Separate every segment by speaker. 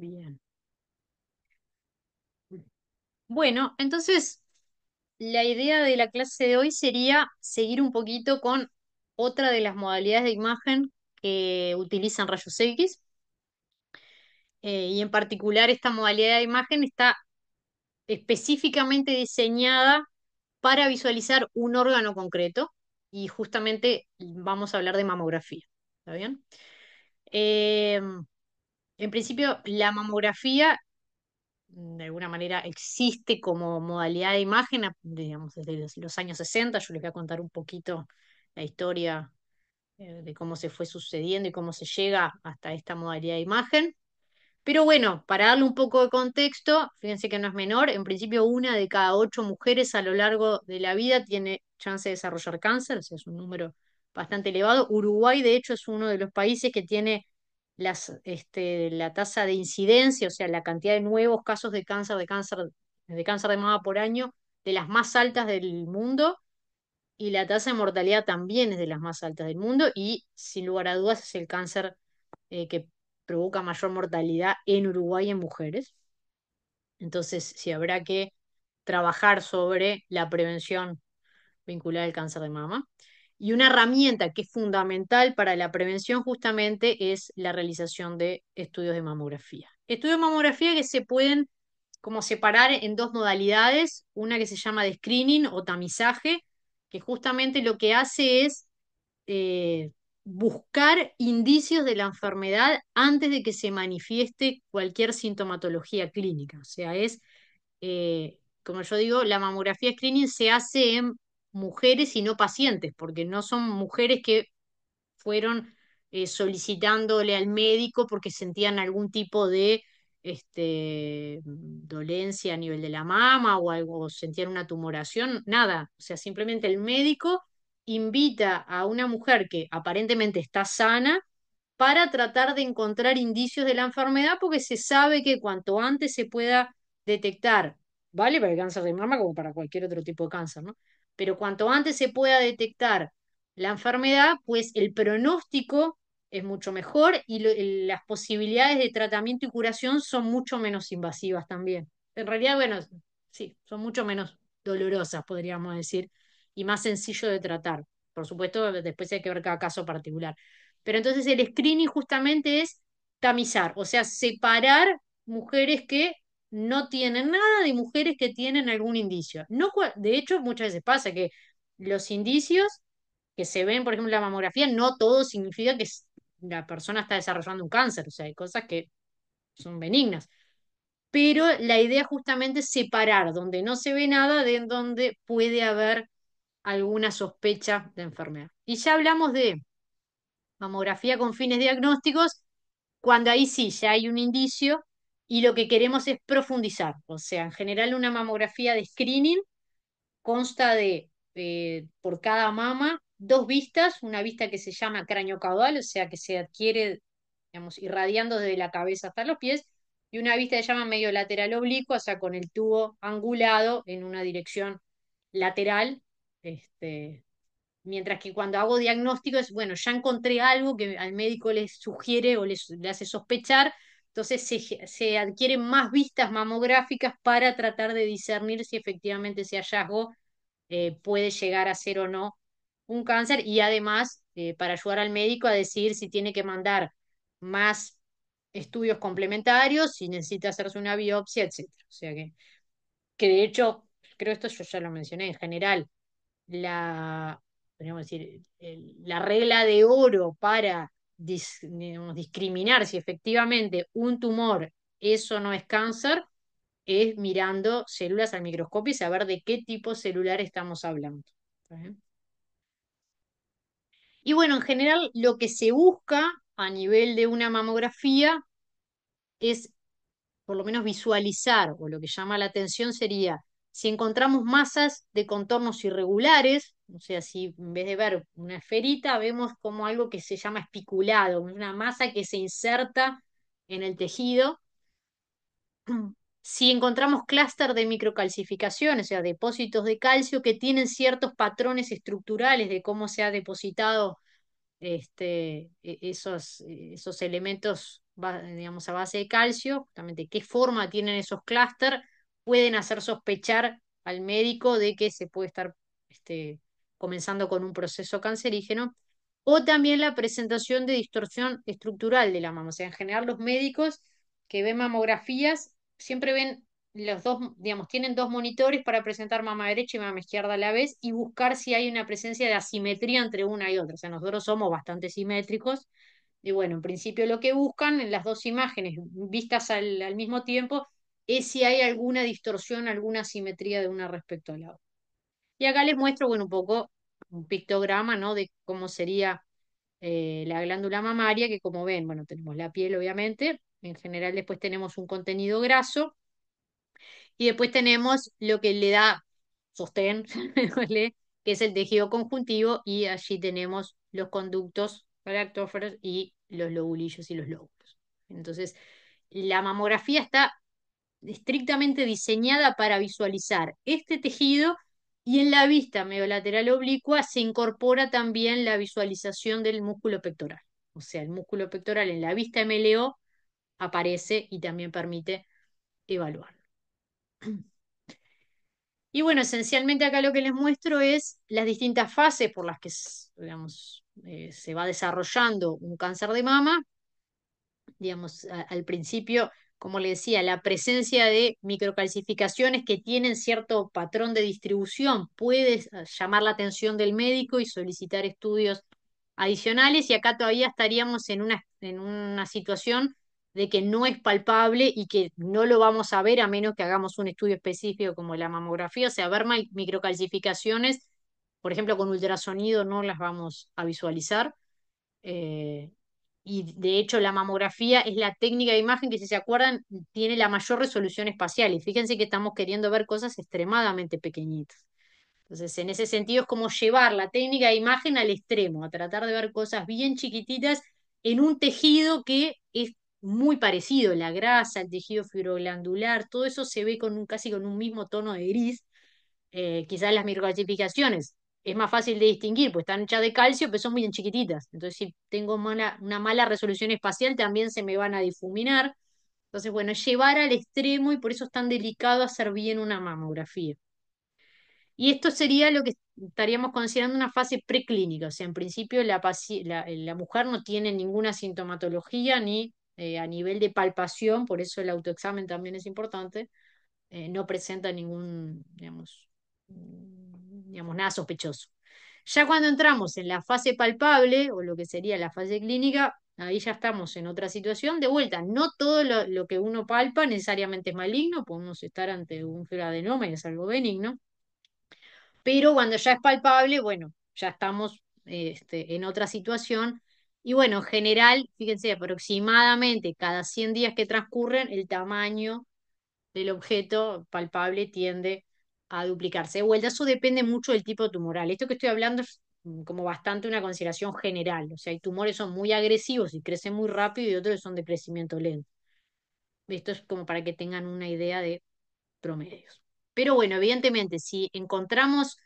Speaker 1: Bien. Bueno, entonces la idea de la clase de hoy sería seguir un poquito con otra de las modalidades de imagen que utilizan rayos X. Eh, y en particular esta modalidad de imagen está específicamente diseñada para visualizar un órgano concreto y justamente vamos a hablar de mamografía. ¿Está bien? Em, en principio, la mamografía mm, de alguna manera existe como modalidad de imagen, digamos, desde los, años 60. Yo les voy a contar un poquito la historia eh, de cómo se fue sucediendo y cómo se llega hasta esta modalidad de imagen. Pero bueno, para darle un poco de contexto, fíjense que no es menor, en principio una de cada ocho mujeres a lo largo de la vida tiene chance de desarrollar cáncer, o sea, es un número bastante elevado. Uruguay, de hecho, es uno de los países que tiene este, la tasa de incidencia, o sea, la cantidad de nuevos casos de cáncer, de cáncer, de cáncer de mama por año, de las más altas del mundo, y la tasa de mortalidad también es de las más altas del mundo, y sin lugar a dudas es el cáncer eh, que provoca mayor mortalidad en Uruguay en mujeres. Entonces, sí habrá que trabajar sobre la prevención vinculada al cáncer de mama. Y una herramienta que es fundamental para la prevención justamente es la realización de estudios de mamografía. Estudios de mamografía que se pueden como separar en dos modalidades, una que se llama de screening o tamizaje, que justamente lo que hace es eh, buscar indicios de la enfermedad antes de que se manifieste cualquier sintomatología clínica. O sea, es, eh, como yo digo, la mamografía screening se hace en mujeres y no pacientes, porque no son mujeres que fueron eh, solicitándole al médico porque sentían algún tipo de este, dolencia a nivel de la mama o algo, sentían una tumoración, nada. O sea, simplemente el médico invita a una mujer que aparentemente está sana para tratar de encontrar indicios de la enfermedad porque se sabe que cuanto antes se pueda detectar, vale para el cáncer de mama como para cualquier otro tipo de cáncer, ¿no? Pero cuanto antes se pueda detectar la enfermedad, pues el pronóstico es mucho mejor y las posibilidades de tratamiento y curación son mucho menos invasivas también. En realidad, bueno, sí, son mucho menos dolorosas, podríamos decir, y más sencillo de tratar. Por supuesto, después hay que ver cada caso particular. Pero entonces el screening justamente es tamizar, o sea, separar mujeres que no tienen nada de mujeres que tienen algún indicio. No, de hecho, muchas veces pasa que los indicios que se ven, por ejemplo, en la mamografía, no todo significa que la persona está desarrollando un cáncer, o sea, hay cosas que son benignas. Pero la idea justamente es separar donde no se ve nada de donde puede haber alguna sospecha de enfermedad. Y ya hablamos de mamografía con fines diagnósticos, cuando ahí sí, ya hay un indicio y lo que queremos es profundizar. O sea, en general una mamografía de screening consta de, eh, por cada mama, dos vistas, una vista que se llama cráneo caudal, o sea, que se adquiere, irradiando desde la cabeza hasta los pies, y una vista que se llama medio lateral oblicuo, o sea, con el tubo angulado en una dirección lateral. Este, mientras que cuando hago diagnóstico es, bueno, ya encontré algo que al médico le sugiere o le hace sospechar, entonces se, se adquieren más vistas mamográficas para tratar de discernir si efectivamente ese hallazgo eh, puede llegar a ser o no un cáncer y además eh, para ayudar al médico a decidir si tiene que mandar más estudios complementarios, si necesita hacerse una biopsia, etc. O sea que, que de hecho, creo esto yo ya lo mencioné en general, la, podríamos decir, la regla de oro para discriminar si efectivamente un tumor eso no es cáncer es mirando células al microscopio y saber de qué tipo celular estamos hablando. Y bueno, en general lo que se busca a nivel de una mamografía es por lo menos visualizar, o lo que llama la atención sería si encontramos masas de contornos irregulares, o sea, si en vez de ver una esferita, vemos como algo que se llama espiculado, una masa que se inserta en el tejido. Si encontramos clúster de microcalcificaciones o sea, depósitos de calcio que tienen ciertos patrones estructurales de cómo se ha depositado este, e-, esos, elementos a base de calcio, justamente qué forma tienen esos clústeres, pueden hacer sospechar al médico de que se puede estar este, comenzando con un proceso cancerígeno, o también la presentación de distorsión estructural de la mama. O sea, en general los médicos que ven mamografías siempre ven los dos, digamos, tienen dos monitores para presentar mama derecha y mama izquierda a la vez y buscar si hay una presencia de asimetría entre una y otra. O sea, nosotros somos bastante simétricos y bueno, en principio lo que buscan en las dos imágenes vistas al mismo tiempo es si hay alguna distorsión, alguna simetría de una respecto a la otra. Y acá les muestro, bueno, un poco un pictograma, ¿no? De cómo sería eh, la glándula mamaria, que como ven, bueno, tenemos la piel, obviamente, en general después tenemos un contenido graso, y después tenemos lo que le da sostén, que es el tejido conjuntivo, y allí tenemos los conductos actóferos y los lobulillos y los lóbulos. Entonces, la mamografía está estrictamente diseñada para visualizar este tejido y en la vista meolateral oblicua se incorpora también la visualización del músculo pectoral. O sea, el músculo pectoral en la vista MLO aparece y también permite evaluarlo. Y bueno, esencialmente acá lo que les muestro es las distintas fases por las que digamos, eh, se va desarrollando un cáncer de mama. Digamos, al principio como le decía, la presencia de microcalcificaciones que tienen cierto patrón de distribución puede eh, llamar la atención del médico y solicitar estudios adicionales y acá todavía estaríamos en una, en una situación de que no es palpable y que no lo vamos a ver a menos que hagamos un estudio específico como la mamografía, o sea, ver microcalcificaciones, por ejemplo, con ultrasonido no las vamos a visualizar. Eh, y de hecho la mamografía es la técnica de imagen que si se acuerdan tiene la mayor resolución espacial y fíjense que estamos queriendo ver cosas extremadamente pequeñitas. Entonces, en ese sentido es como llevar la técnica de imagen al extremo, a tratar de ver cosas bien chiquititas en un tejido que es muy parecido, la grasa, el tejido fibroglandular, todo eso se ve con casi con un mismo tono de gris, eh, quizás las microclasificaciones es más fácil de distinguir, pues están hechas de calcio, pero son muy chiquititas. Entonces, si tengo una mala resolución espacial, también se me van a difuminar. Entonces, bueno, llevar al extremo y por eso es tan delicado hacer bien una mamografía. Y esto sería lo que estaríamos considerando una fase preclínica. O sea, en principio la, la, mujer no tiene ninguna sintomatología ni eh, a nivel de palpación, por eso el autoexamen también es importante. Eh, no presenta ningún, digamos, digamos, nada sospechoso. Ya cuando entramos en la fase palpable, o lo que sería la fase clínica, ahí ya estamos en otra situación. De vuelta, no todo lo, que uno palpa necesariamente es maligno, podemos estar ante un fibroadenoma y es algo benigno. Pero cuando ya es palpable, bueno, ya estamos este, en otra situación. Y bueno, en general, fíjense, aproximadamente cada 100 días que transcurren, el tamaño del objeto palpable tiende a duplicarse. De vuelta, eso depende mucho del tipo tumoral. Esto que estoy hablando es mm, como bastante una consideración general. O sea, hay tumores que son muy agresivos y crecen muy rápido y otros son de crecimiento lento. Esto es como para que tengan una idea de promedios. Pero bueno, evidentemente, si encontramos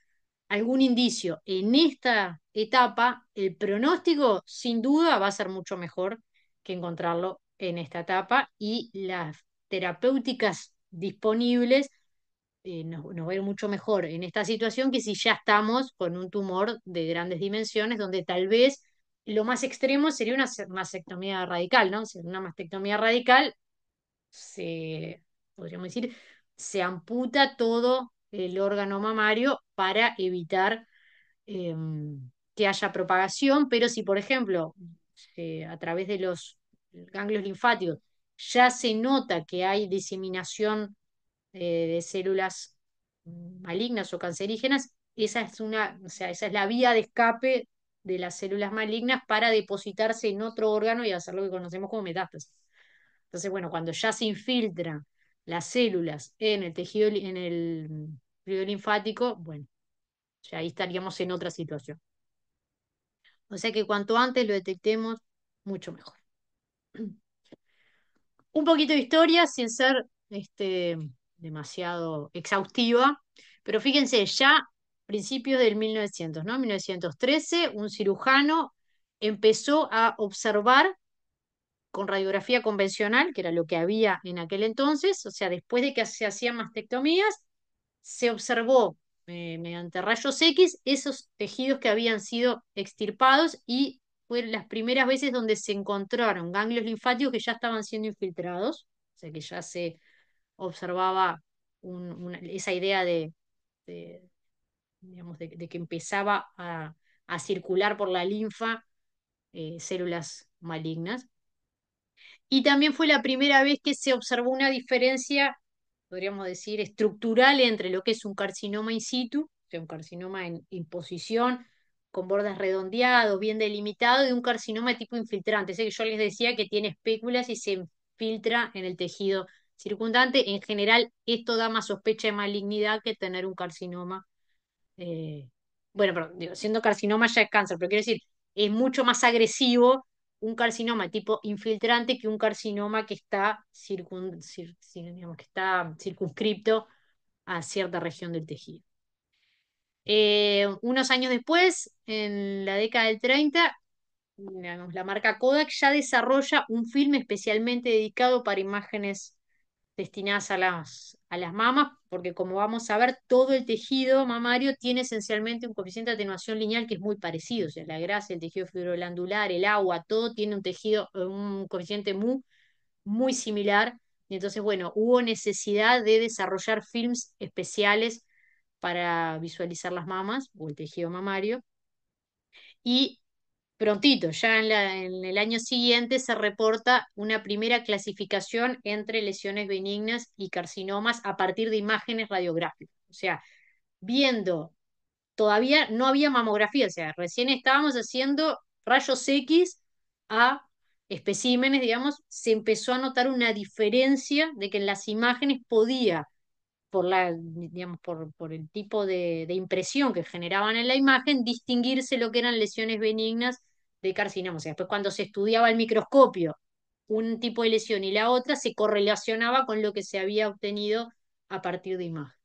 Speaker 1: algún indicio en esta etapa, el pronóstico sin duda va a ser mucho mejor que encontrarlo en esta etapa y las terapéuticas disponibles eh, nos, va a ir mucho mejor en esta situación que si ya estamos con un tumor de grandes dimensiones, donde tal vez lo más extremo sería una mastectomía radical, ¿no? Si una mastectomía radical se, podríamos decir, se amputa todo el órgano mamario para evitar em, que haya propagación, pero si, por ejemplo, a través de los ganglios linfáticos ya se nota que hay diseminación eh, de células malignas o cancerígenas, esa es una, o sea, esa es la vía de escape de las células malignas para depositarse en otro órgano y hacer lo que conocemos como metástasis. Entonces, bueno, cuando ya se infiltran las células en el tejido, en el fluido linfático, bueno, ya ahí estaríamos en otra situación. O sea que cuanto antes lo detectemos, mucho mejor. Un poquito de historia sin ser este, demasiado exhaustiva, pero fíjense, ya principios del 1900, ¿no? 1913, un cirujano empezó a observar con radiografía convencional, que era lo que había en aquel entonces, o sea, después de que se hacían mastectomías, se observó eh, mediante rayos X esos tejidos que habían sido extirpados y fueron las primeras veces donde se encontraron ganglios linfáticos que ya estaban siendo infiltrados, o sea, que ya se observaba esa idea de, que empezaba a, circular por la linfa eh, células malignas. Y también fue la primera vez que se observó una diferencia, podríamos decir, estructural entre lo que es un carcinoma in situ, o sea, un carcinoma en, imposición, posición, con bordes redondeados, bien delimitado, y un carcinoma tipo infiltrante. Ese que yo les decía que tiene espéculas y se infiltra en el tejido circundante, en general esto da más sospecha de malignidad que tener un carcinoma. Eh, bueno, pero siendo carcinoma ya es cáncer, pero quiero decir, es mucho más agresivo un carcinoma tipo infiltrante que un carcinoma que está, que está circunscripto a cierta región del tejido. Eh, unos años después, en la década del 30, la marca Kodak ya desarrolla un filme especialmente dedicado para imágenes destinadas a las, a las mamas, porque como vamos a ver, todo el tejido mamario tiene esencialmente un coeficiente de atenuación lineal que es muy parecido, o sea, la grasa, el tejido fibroblandular, el agua, todo tiene un tejido, un coeficiente muy, muy similar, y entonces, bueno, hubo necesidad de desarrollar films especiales para visualizar las mamas o el tejido mamario, y prontito, ya en, el año siguiente se reporta una primera clasificación entre lesiones benignas y carcinomas a partir de imágenes radiográficas. O sea, viendo, todavía no había mamografía, o sea, recién estábamos haciendo rayos X a especímenes, digamos, se empezó a notar una diferencia de que en las imágenes podía por, por, el tipo de, impresión que generaban en la imagen, distinguirse lo que eran lesiones benignas de carcinoma. O sea, después cuando se estudiaba el microscopio un tipo de lesión y la otra, se correlacionaba con lo que se había obtenido a partir de imágenes.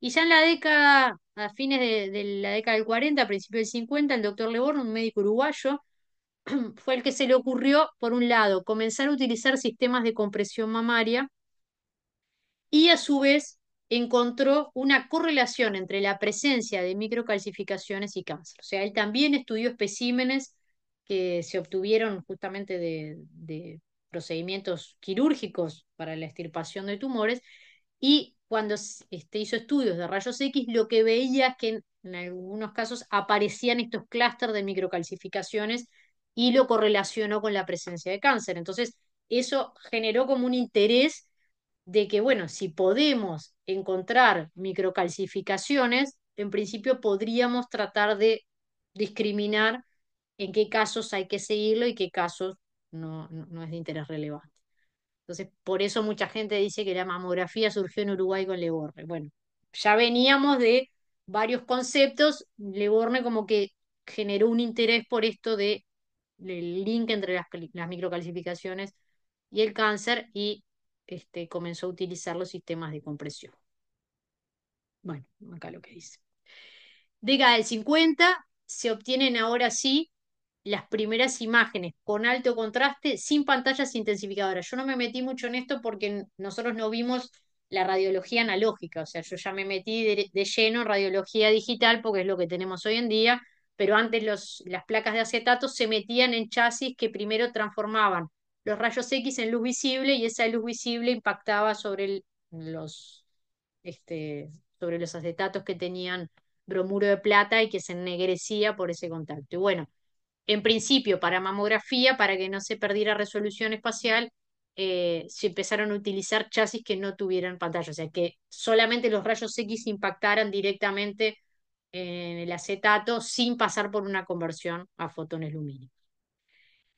Speaker 1: Y ya en la década, a fines de, la década del 40, a principios del 50, el doctor Leborn, un médico uruguayo, fue el que se le ocurrió, por un lado, comenzar a utilizar sistemas de compresión mamaria y a su vez encontró una correlación entre la presencia de microcalcificaciones y cáncer. O sea, él también estudió especímenes que se obtuvieron justamente de, procedimientos quirúrgicos para la extirpación de tumores y cuando este, hizo estudios de rayos X lo que veía es que en, en algunos casos aparecían estos clústeres de microcalcificaciones y lo correlacionó con la presencia de cáncer. Entonces, eso generó como un interés de que, bueno, si podemos encontrar microcalcificaciones, en principio podríamos tratar de discriminar en qué casos hay que seguirlo y qué casos no, no, es de interés relevante. Entonces, por eso mucha gente dice que la mamografía surgió en Uruguay con Leborne. Bueno, ya veníamos de varios conceptos, Leborne como que generó un interés por esto de el link entre las, las microcalcificaciones y el cáncer y este, comenzó a utilizar los sistemas de compresión. Bueno, acá lo que dice. Década del 50 se obtienen ahora sí las primeras imágenes con alto contraste sin pantallas intensificadoras. Yo no me metí mucho en esto porque nosotros no vimos la radiología analógica, o sea, yo ya me metí de, lleno en radiología digital porque es lo que tenemos hoy en día, pero antes los, las placas de acetato se metían en chasis que primero transformaban los rayos X en luz visible y esa luz visible impactaba sobre los, este, sobre los acetatos que tenían bromuro de plata y que se ennegrecía por ese contacto. Y bueno, en principio para mamografía, para que no se perdiera resolución espacial, eh, se empezaron a utilizar chasis que no tuvieran pantalla, o sea, que solamente los rayos X impactaran directamente en el acetato sin pasar por una conversión a fotones lumínicos.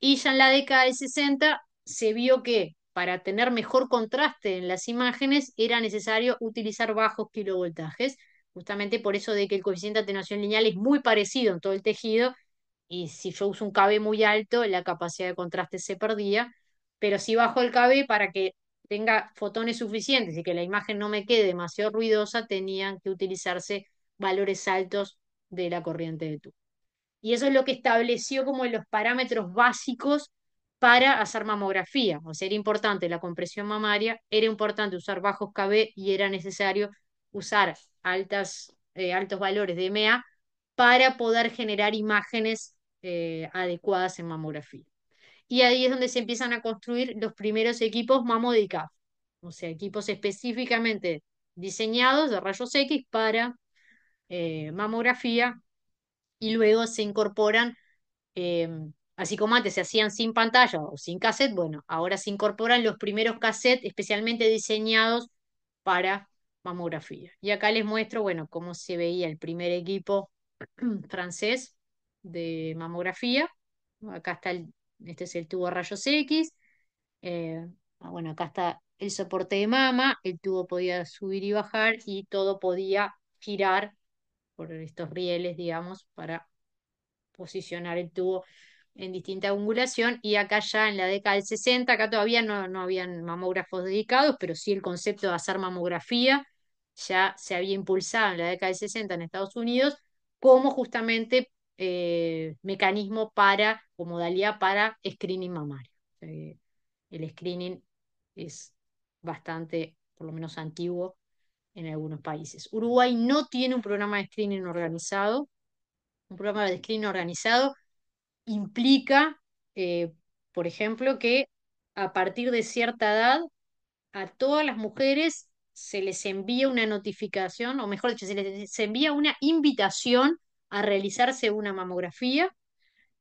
Speaker 1: Y ya en la década de 60 se vio que para tener mejor contraste en las imágenes era necesario utilizar bajos kilovoltajes, justamente por eso de que el coeficiente de atenuación lineal es muy parecido en todo el tejido y si yo uso un KB muy alto, la capacidad de contraste se perdía, pero si bajo el KB para que tenga fotones suficientes y que la imagen no me quede demasiado ruidosa, tenían que utilizarse valores altos de la corriente de tubo y eso es lo que estableció como los parámetros básicos para hacer mamografía. O sea, era importante la compresión mamaria, era importante usar bajos KB y era necesario usar altas, eh, altos valores de MA para poder generar imágenes eh, adecuadas en mamografía. Y ahí es donde se empiezan a construir los primeros equipos MAMODICAF, o sea, equipos específicamente diseñados de rayos X para eh, mamografía y luego se incorporan, em, así como antes se hacían sin pantalla o sin cassette, bueno, ahora se incorporan los primeros cassettes especialmente diseñados para mamografía. Y acá les muestro, bueno, cómo se veía el primer equipo francés de mamografía. Acá está este es el tubo rayos X. Eh, ah, bueno, acá está el soporte de mama, el tubo podía subir y bajar y todo podía girar por estos rieles, digamos, para posicionar el tubo en distinta angulación y acá ya en la década del 60, acá todavía no, habían mamógrafos dedicados, pero sí el concepto de hacer mamografía ya se había impulsado en la década del 60 en Estados Unidos como justamente eh, mecanismo para, o modalidad para screening mamario. el screening es bastante, por lo menos antiguo, en algunos países. Uruguay no tiene un programa de screening organizado. Un programa de screening organizado implica, eh, por ejemplo, que a partir de cierta edad a todas las mujeres se les envía una notificación, o mejor dicho, se les envía una invitación a realizarse una mamografía.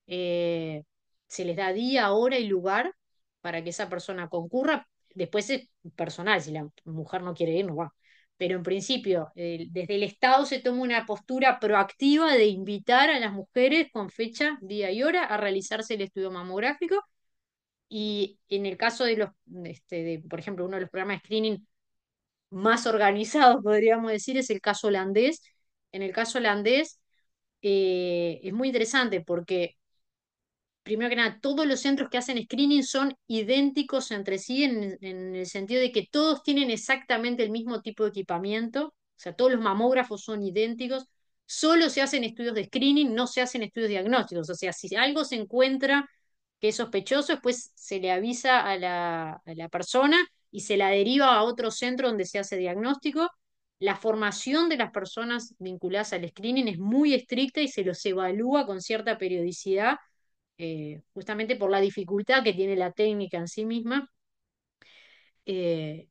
Speaker 1: Eh, se les da día, hora y lugar para que esa persona concurra. Después es personal, si la mujer no quiere ir, no va pero en principio desde el Estado se toma una postura proactiva de invitar a las mujeres con fecha, día y hora a realizarse el estudio mamográfico. Y en el caso de los, este, por ejemplo, uno de los programas de screening más organizados, podríamos decir, es el caso holandés. En el caso holandés eh, es muy interesante porque primero que nada, todos los centros que hacen screening son idénticos entre sí en, el sentido de que todos tienen exactamente el mismo tipo de equipamiento, o sea, todos los mamógrafos son idénticos, solo se hacen estudios de screening, no se hacen estudios diagnósticos, o sea, si algo se encuentra que es sospechoso, después se le avisa a la persona y se la deriva a otro centro donde se hace diagnóstico. La formación de las personas vinculadas al screening es muy estricta y se los evalúa con cierta periodicidad eh, justamente por la dificultad que tiene la técnica en sí misma. Eh,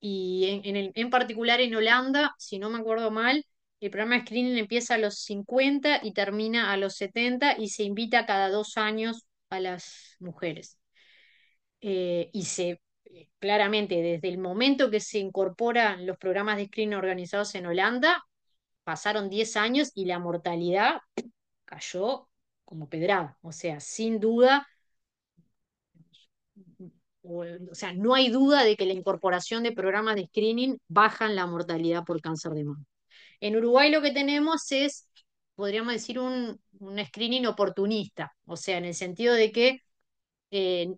Speaker 1: y en, particular en Holanda, si no me acuerdo mal, el programa de screening empieza a los 50 y termina a los 70 y se invita cada dos años a las mujeres. Eh, y se claramente desde el momento que se incorporan los programas de screening organizados en Holanda, pasaron 10 años y la mortalidad cayó como pedrada, o sea, sin duda, o, sea, no hay duda de que la incorporación de programas de screening bajan la mortalidad por cáncer de mama. En Uruguay lo que tenemos es, podríamos decir, un, un screening oportunista, o sea, en el sentido de que eh,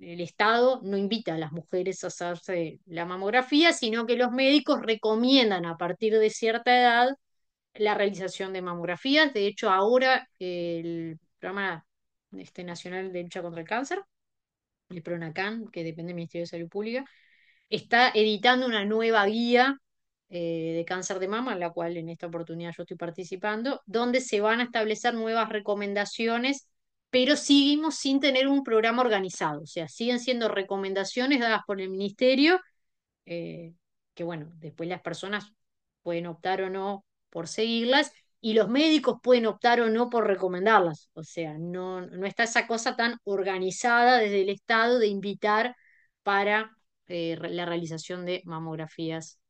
Speaker 1: el Estado no invita a las mujeres a hacerse la mamografía, sino que los médicos recomiendan a partir de cierta edad la realización de mamografías. De hecho, ahora el Programa este, Nacional de Lucha contra el Cáncer, el PRONACAN, que depende del Ministerio de Salud Pública, está editando una nueva guía eh, de cáncer de mama, en la cual en esta oportunidad yo estoy participando, donde se van a establecer nuevas recomendaciones, pero seguimos sin tener un programa organizado, o sea, siguen siendo recomendaciones dadas por el Ministerio, eh, que bueno, después las personas pueden optar o no por seguirlas, y los médicos pueden optar o no por recomendarlas. O sea, no, está esa cosa tan organizada desde el Estado de invitar para eh, la realización de mamografías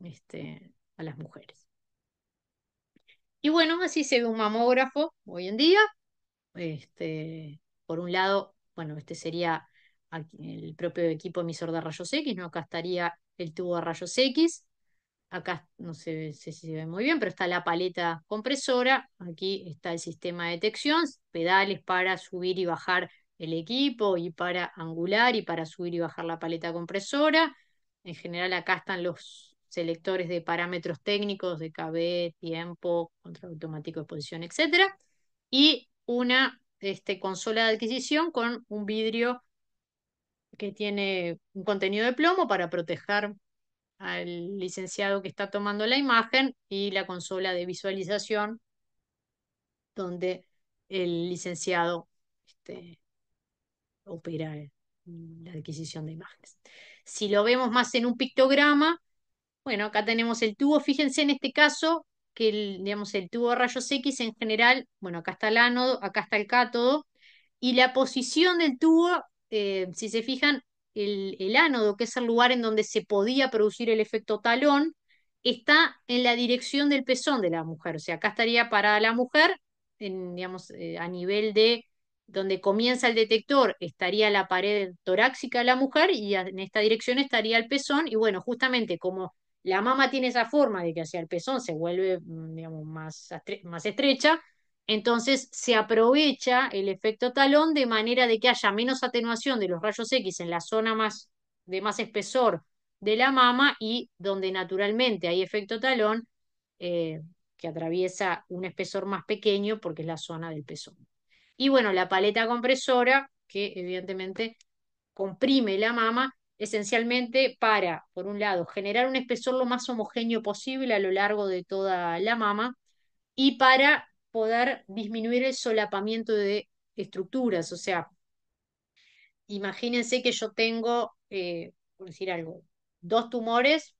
Speaker 1: este, a las mujeres. Y bueno, así se ve un mamógrafo hoy en día. Este, por un lado, bueno, este sería el propio equipo emisor de rayos X, ¿no? Acá estaría el tubo de rayos X, acá no sé, si se ve muy bien, pero está la paleta compresora, aquí está el sistema de detección, pedales para subir y bajar el equipo y para angular y para subir y bajar la paleta compresora. En general acá están los selectores de parámetros técnicos de KB, tiempo, control automático de posición, etc. Y una este, consola de adquisición con un vidrio que tiene un contenido de plomo para proteger al licenciado que está tomando la imagen y la consola de visualización donde el licenciado este, opera la adquisición de imágenes. Si lo vemos más en un pictograma, bueno, acá tenemos el tubo, fíjense en este caso que el, digamos, el tubo rayos X en general, bueno, acá está el ánodo, acá está el cátodo, y la posición del tubo, eh, si se fijan, el, ánodo, que es el lugar en donde se podía producir el efecto talón, está en la dirección del pezón de la mujer. O sea, acá estaría para la mujer, digamos, eh, a nivel de donde comienza el detector, estaría la pared torácica de la mujer y en esta dirección estaría el pezón. Y bueno, justamente como la mama tiene esa forma de que hacia el pezón se vuelve, mm, digamos, más, más estrecha, entonces se aprovecha el efecto talón de manera de que haya menos atenuación de los rayos X en la zona más, de más espesor de la mama y donde naturalmente hay efecto talón eh, que atraviesa un espesor más pequeño porque es la zona del pezón. Y bueno, la paleta compresora que evidentemente comprime la mama esencialmente para, por un lado, generar un espesor lo más homogéneo posible a lo largo de toda la mama y para poder disminuir el solapamiento de estructuras. O sea, imagínense que yo tengo, eh, por decir algo, dos tumores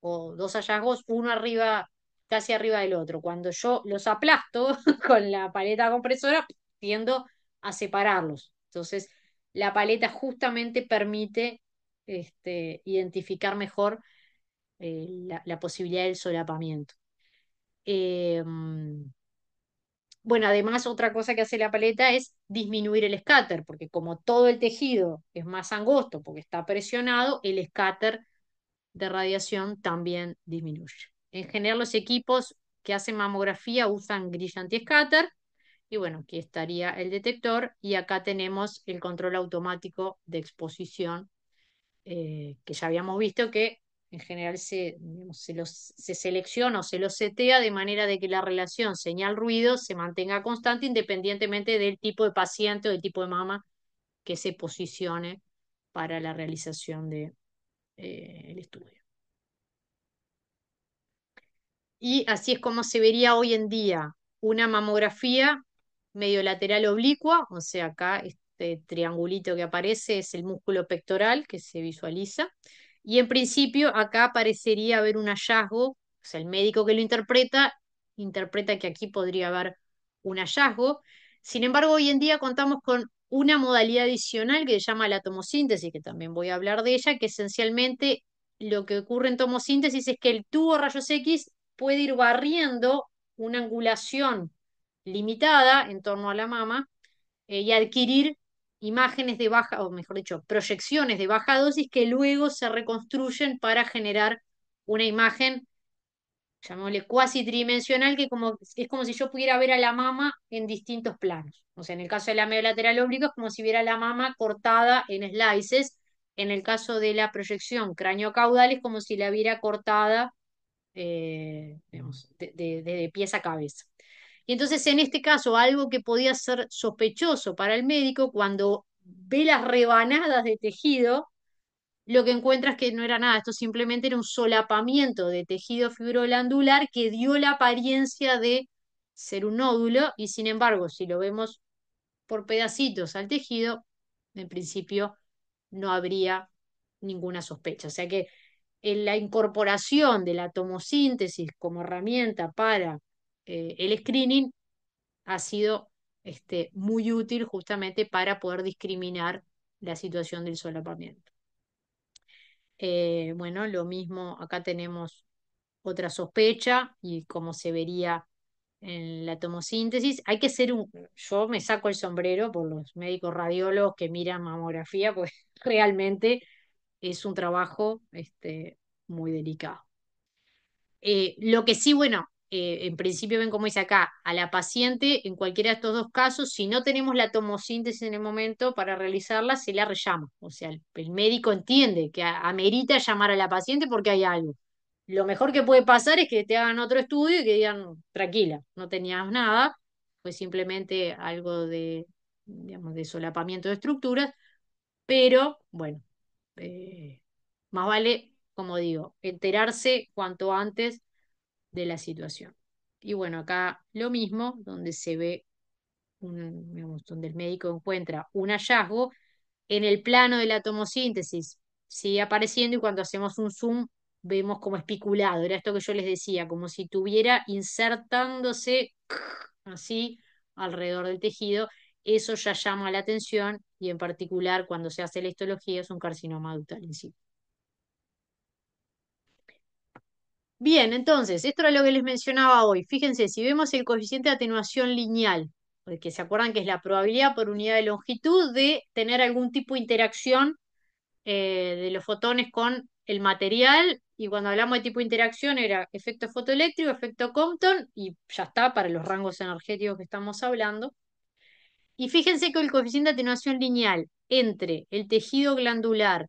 Speaker 1: o dos hallazgos, uno arriba, casi arriba del otro. Cuando yo los aplasto con la paleta compresora, tiendo a separarlos. Entonces, la paleta justamente permite este, identificar mejor eh, la, posibilidad del solapamiento. Em, bueno, además otra cosa que hace la paleta es disminuir el scatter, porque como todo el tejido es más angosto porque está presionado, el scatter de radiación también disminuye. En general los equipos que hacen mamografía usan grill anti-scatter y bueno, aquí estaría el detector y acá tenemos el control automático de exposición eh, que ya habíamos visto que en general se, se, selecciona o se los setea de manera de que la relación señal-ruido se mantenga constante independientemente del tipo de paciente o del tipo de mama que se posicione para la realización del de, eh, estudio. Y así es como se vería hoy en día una mamografía medio lateral oblicua, o sea, acá este triangulito que aparece es el músculo pectoral que se visualiza y en principio acá parecería haber un hallazgo, o sea, el médico que lo interpreta interpreta que aquí podría haber un hallazgo. Sin embargo, hoy en día contamos con una modalidad adicional que se llama la tomosíntesis, que también voy a hablar de ella, que esencialmente lo que ocurre en tomosíntesis es que el tubo rayos X puede ir barriendo una angulación limitada en torno a la mama eh, y adquirir imágenes de baja, o mejor dicho, proyecciones de baja dosis que luego se reconstruyen para generar una imagen, llamémosle cuasi tridimensional, que como, es como si yo pudiera ver a la mama en distintos planos. O sea, en el caso de la meolateral lateral es como si viera a la mama cortada en slices. En el caso de la proyección cráneo-caudal es como si la viera cortada, eh, de, a cabeza. Y entonces, en este caso, algo que podía ser sospechoso para el médico, cuando ve las rebanadas de tejido, lo que encuentra es que no era nada, esto simplemente era un solapamiento de tejido fibrolandular que dio la apariencia de ser un nódulo y sin embargo, si lo vemos por pedacitos al tejido, en principio no habría ninguna sospecha. O sea que en la incorporación de la tomosíntesis como herramienta para eh, el screening ha sido este, muy útil justamente para poder discriminar la situación del solapamiento. Eh, bueno, lo mismo, acá tenemos otra sospecha y como se vería en la tomosíntesis. Hay que ser un, yo me saco el sombrero por los médicos radiólogos que miran mamografía, pues realmente es un trabajo este, muy delicado. Eh, lo que sí, bueno, eh, en principio ven como dice acá, a la paciente en cualquiera de estos dos casos, si no tenemos la tomosíntesis en el momento para realizarla, se la rellama. O sea, el, médico entiende que amerita llamar a la paciente porque hay algo. Lo mejor que puede pasar es que te hagan otro estudio y que digan, tranquila, no tenías nada, fue simplemente algo de, de solapamiento de estructuras, pero bueno, eh, más vale, como digo, enterarse cuanto antes de la situación. Y bueno, acá lo mismo, donde se ve, un, digamos, donde el médico encuentra un hallazgo, en el plano de la tomosíntesis sigue apareciendo y cuando hacemos un zoom vemos como espiculado, era esto que yo les decía, como si tuviera insertándose así alrededor del tejido, eso ya llama la atención y en particular cuando se hace la histología es un carcinoma ductal en sí. Bien, entonces, esto era lo que les mencionaba hoy. Fíjense, si vemos el coeficiente de atenuación lineal, porque se acuerdan que es la probabilidad por unidad de longitud de tener algún tipo de interacción eh, de los fotones con el material, y cuando hablamos de tipo de interacción era efecto fotoeléctrico, efecto Compton, y ya está para los rangos energéticos que estamos hablando. Y fíjense que el coeficiente de atenuación lineal entre el tejido glandular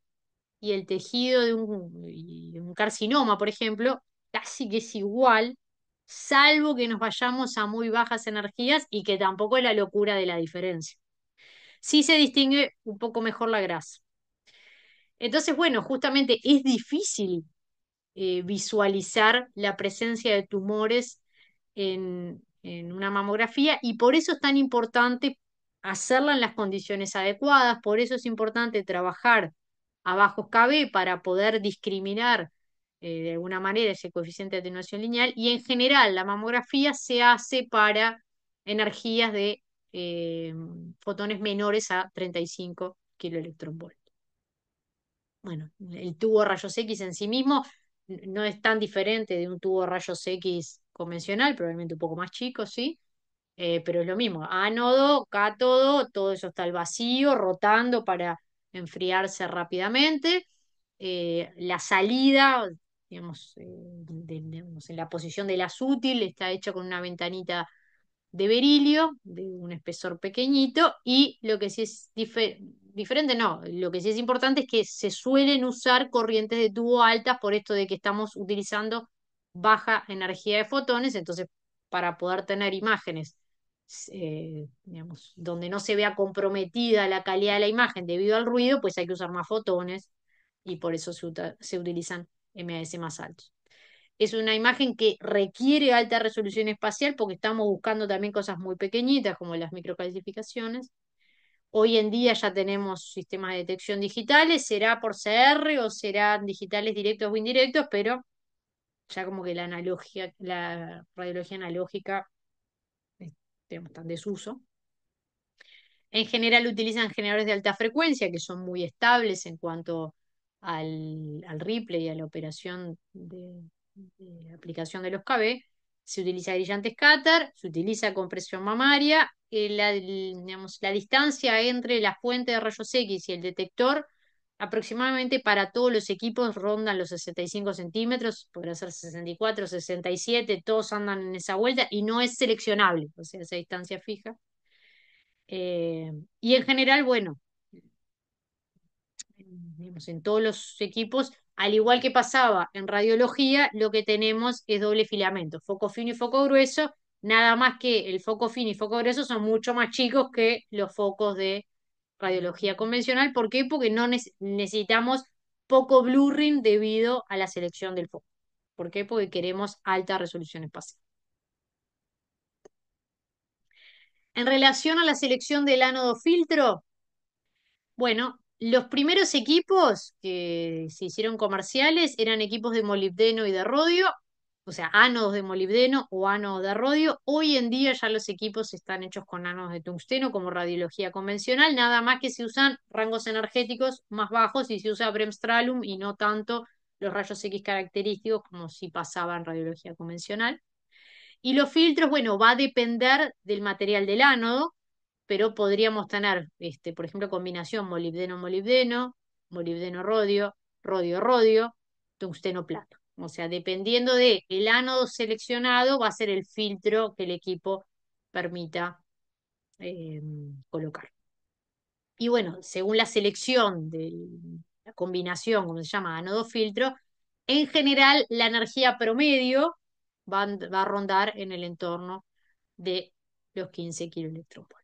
Speaker 1: y el tejido de un carcinoma, por ejemplo, casi que es igual, salvo que nos vayamos a muy bajas energías y que tampoco es la locura de la diferencia. Sí se distingue un poco mejor la grasa. Entonces, bueno, justamente es difícil eh, visualizar la presencia de tumores en, en una mamografía y por eso es tan importante hacerla en las condiciones adecuadas, por eso es importante trabajar a bajos KB para poder discriminar eh, de alguna manera ese coeficiente de atenuación lineal, y en general la mamografía se hace para energías de eh, fotones menores a 35 kiloelectronvoltos Bueno, el tubo rayos X en sí mismo no es tan diferente de un tubo rayos X convencional, probablemente un poco más chico, ¿sí? Eh, pero es lo mismo, ánodo, cátodo, todo eso está al vacío, rotando para enfriarse rápidamente. la salida eh, digamos, en la posición de del útiles, está hecho con una ventanita de berilio, de un espesor pequeñito, y lo que sí es diferente, no, lo que sí es importante es que se suelen usar corrientes de tubo altas por esto de que estamos utilizando baja energía de fotones, entonces para poder tener imágenes, eh, digamos, donde no se vea comprometida la calidad de la imagen debido al ruido, pues hay que usar más fotones y por eso se utilizan MAS más alto. Es una imagen que requiere alta resolución espacial porque estamos buscando también cosas muy pequeñitas como las microclasificaciones. Hoy en día ya tenemos sistemas de detección digitales, será por CR o serán digitales directos o indirectos, pero ya como que la, analogía, la radiología analógica digamos, está en desuso. En general utilizan generadores de alta frecuencia que son muy estables en cuanto al, al y a la operación de, aplicación de los KB, se utiliza brillante scatter se utiliza compresión mamaria, eh, la, la distancia entre la fuente de rayos X y el detector aproximadamente para todos los equipos rondan los 65 centímetros, podrá ser 64, 67, todos andan en esa vuelta y no es seleccionable, o sea, esa distancia fija. Eh, y en general, bueno, en todos los equipos, al igual que pasaba en radiología, lo que tenemos es doble filamento, foco fino y foco grueso, nada más que el foco fino y foco grueso son mucho más chicos que los focos de radiología convencional. ¿Por qué? Porque no necesitamos poco blurring debido a la selección del foco. ¿Por qué? Porque queremos alta resolución espacial. En relación a la selección del ánodo filtro, bueno, los primeros equipos que se hicieron comerciales eran equipos de molibdeno y de rodio, o sea, ánodos de molibdeno o ánodos de rodio. Hoy en día ya los equipos están hechos con ánodos de tungsteno como radiología convencional, nada más que se usan rangos energéticos más bajos y se usa bremstralum y no tanto los rayos X característicos como si pasaban en radiología convencional. Y los filtros, bueno, va a depender del material del ánodo pero podríamos tener, este, por ejemplo, combinación molibdeno-molibdeno, molibdeno-rodio, rodio-rodio, tungsteno-plato. O sea, dependiendo de el ánodo seleccionado, va a ser el filtro que el equipo permita eh, colocar. Y bueno, según la selección de la combinación, como se llama, ánodo-filtro, en general la energía promedio va, a rondar en el entorno de los 15 kiloelectronvolts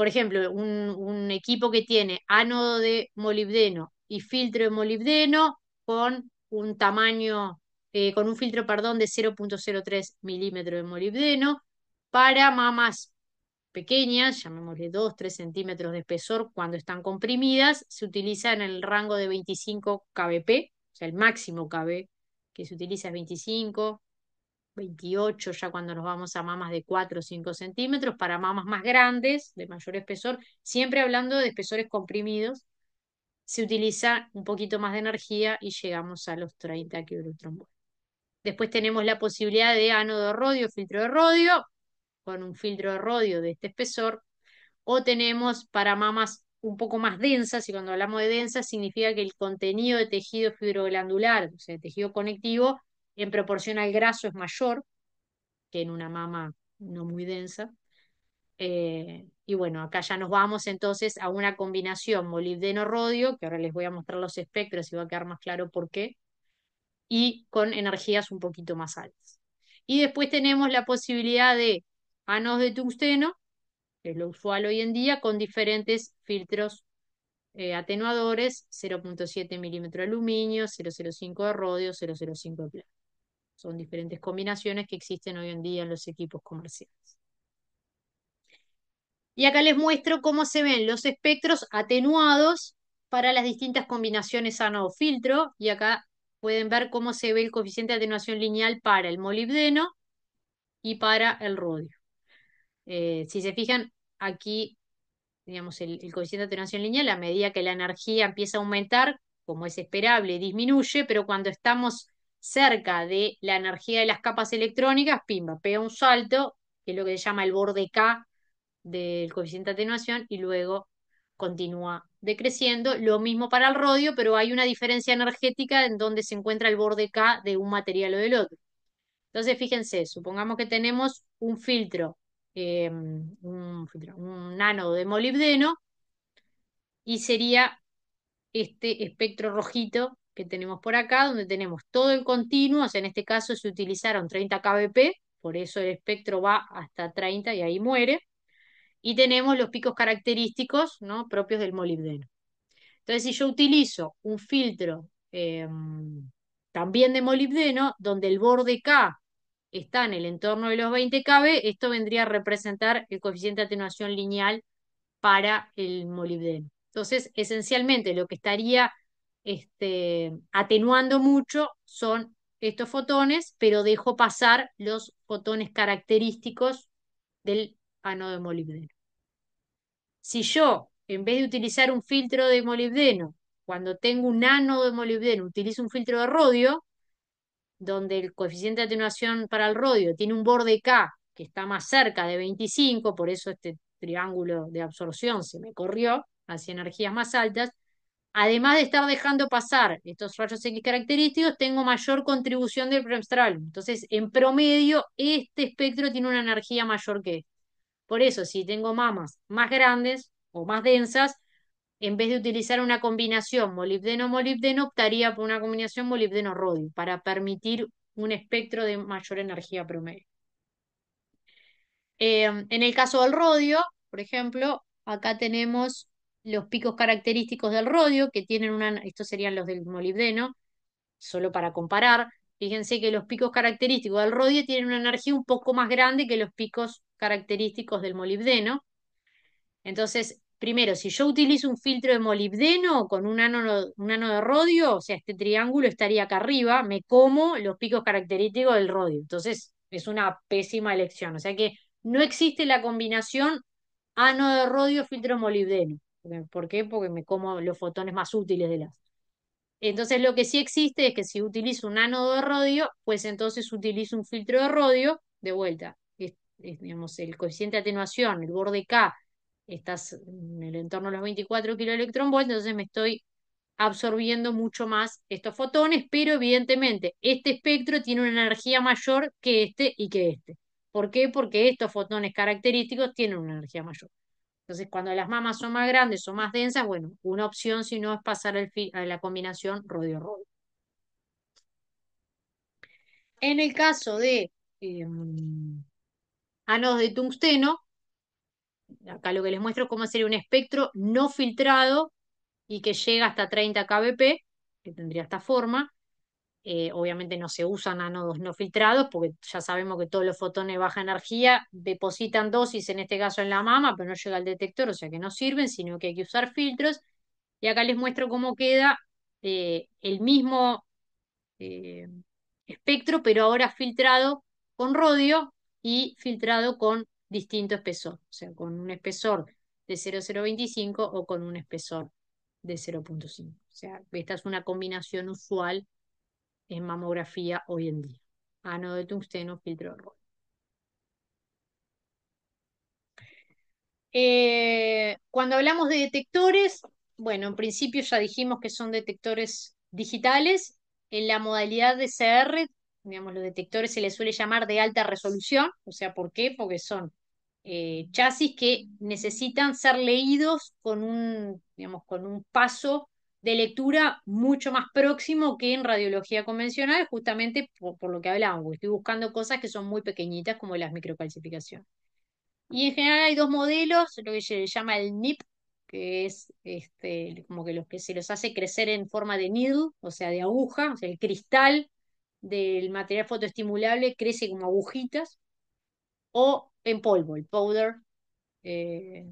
Speaker 1: por ejemplo, un, equipo que tiene ánodo de molibdeno y filtro de molibdeno con un tamaño, eh, con un filtro, perdón, de 0.03 milímetros de molibdeno, para mamas pequeñas, llamémosle 2, 3 centímetros de espesor, cuando están comprimidas, se utiliza en el rango de 25 kbp, o sea, el máximo kb que se utiliza es 25, 28 ya cuando nos vamos a mamas de 4 o 5 centímetros, para mamas más grandes, de mayor espesor, siempre hablando de espesores comprimidos, se utiliza un poquito más de energía y llegamos a los 30 trombón. Después tenemos la posibilidad de ánodo de rodio, filtro de rodio, con un filtro de rodio de este espesor, o tenemos para mamas un poco más densas, y cuando hablamos de densas significa que el contenido de tejido fibroglandular, o sea, de tejido conectivo, en proporción al graso es mayor que en una mama no muy densa. Eh, y bueno, acá ya nos vamos entonces a una combinación molibdeno-rodio, que ahora les voy a mostrar los espectros y va a quedar más claro por qué, y con energías un poquito más altas. Y después tenemos la posibilidad de anos de tungsteno, que es lo usual hoy en día, con diferentes filtros eh, atenuadores, 0.7 milímetros de aluminio, 0.05 de rodio, 0.05 de plata. Son diferentes combinaciones que existen hoy en día en los equipos comerciales. Y acá les muestro cómo se ven los espectros atenuados para las distintas combinaciones sano filtro. Y acá pueden ver cómo se ve el coeficiente de atenuación lineal para el molibdeno y para el rodio. Eh, si se fijan, aquí digamos, el, coeficiente de atenuación lineal, a medida que la energía empieza a aumentar, como es esperable, disminuye, pero cuando estamos cerca de la energía de las capas electrónicas, pimba, pega un salto, que es lo que se llama el borde K del coeficiente de atenuación, y luego continúa decreciendo. Lo mismo para el rodio, pero hay una diferencia energética en donde se encuentra el borde K de un material o del otro. Entonces, fíjense, supongamos que tenemos un filtro, em, un, nano de molibdeno, y sería este espectro rojito que tenemos por acá, donde tenemos todo el continuo, o sea, en este caso se utilizaron 30 kbp, por eso el espectro va hasta 30 y ahí muere, y tenemos los picos característicos ¿no? propios del molibdeno. Entonces, si yo utilizo un filtro em, también de molibdeno, donde el borde K está en el entorno de los 20 kb, esto vendría a representar el coeficiente de atenuación lineal para el molibdeno. Entonces, esencialmente lo que estaría este, atenuando mucho son estos fotones, pero dejo pasar los fotones característicos del ánodo de molibdeno. Si yo, en vez de utilizar un filtro de molibdeno, cuando tengo un ánodo de molibdeno, utilizo un filtro de rodio, donde el coeficiente de atenuación para el rodio tiene un borde K que está más cerca de 25, por eso este triángulo de absorción se me corrió hacia energías más altas, además de estar dejando pasar estos rayos X característicos, tengo mayor contribución del premstral. Entonces, en promedio, este espectro tiene una energía mayor que este. Por eso, si tengo mamas más grandes o más densas, en vez de utilizar una combinación molibdeno-molibdeno, optaría por una combinación molibdeno-rodio para permitir un espectro de mayor energía promedio. Em, en el caso del rodio, por ejemplo, acá tenemos los picos característicos del rodio, que tienen una, estos serían los del molibdeno, solo para comparar, fíjense que los picos característicos del rodio tienen una energía un poco más grande que los picos característicos del molibdeno. Entonces, primero, si yo utilizo un filtro de molibdeno con un ano, un ano de rodio, o sea, este triángulo estaría acá arriba, me como los picos característicos del rodio. Entonces, es una pésima elección. O sea que no existe la combinación ano de rodio, filtro molibdeno. Eh, ¿Por qué? Porque me como los fotones más útiles de las. Entonces lo que sí existe es que si utilizo un ánodo de rodio, pues entonces utilizo un filtro de rodio de vuelta. digamos, el coeficiente de atenuación, el borde K, estás en el entorno de los 24 kiloelectronvolts, pues entonces me estoy absorbiendo mucho más estos fotones, pero evidentemente este espectro tiene una energía mayor que este y que este. ¿Por qué? Porque estos fotones característicos tienen una energía mayor. Entonces, cuando las mamas son más grandes o más densas, bueno, una opción si no es pasar a la combinación rodeo rodio En el caso de eh, de tungsteno, acá lo que les muestro es cómo hacer un espectro no filtrado y que llega hasta 30 kbp, que tendría esta forma, eh, obviamente no se usan anodos no filtrados porque ya sabemos que todos los fotones de baja energía depositan dosis, en este caso en la mama, pero no llega al detector, o sea que no sirven, sino que hay que usar filtros. Y acá les muestro cómo queda eh, el mismo eh, espectro, pero ahora filtrado con rodio y filtrado con distinto espesor, o sea, con un espesor de 0,025 o con un espesor de 0,5. O sea, esta es una combinación usual en mamografía hoy en día. Ah, no, de tungsteno, filtro de rol. Eh, cuando hablamos de detectores, bueno, en principio ya dijimos que son detectores digitales. En la modalidad de CR, digamos, los detectores se les suele llamar de alta resolución. O sea, ¿por qué? Porque son eh, chasis que necesitan ser leídos con un, digamos, con un paso de lectura mucho más próximo que en radiología convencional, justamente por, lo que hablábamos. Estoy buscando cosas que son muy pequeñitas como las microcalcificaciones. Y en general hay dos modelos, lo que se llama el NIP, que es este, como que los que se los hace crecer en forma de needle, o sea, de aguja, o sea, el cristal del material fotoestimulable crece como agujitas, o en polvo, el powder, eh,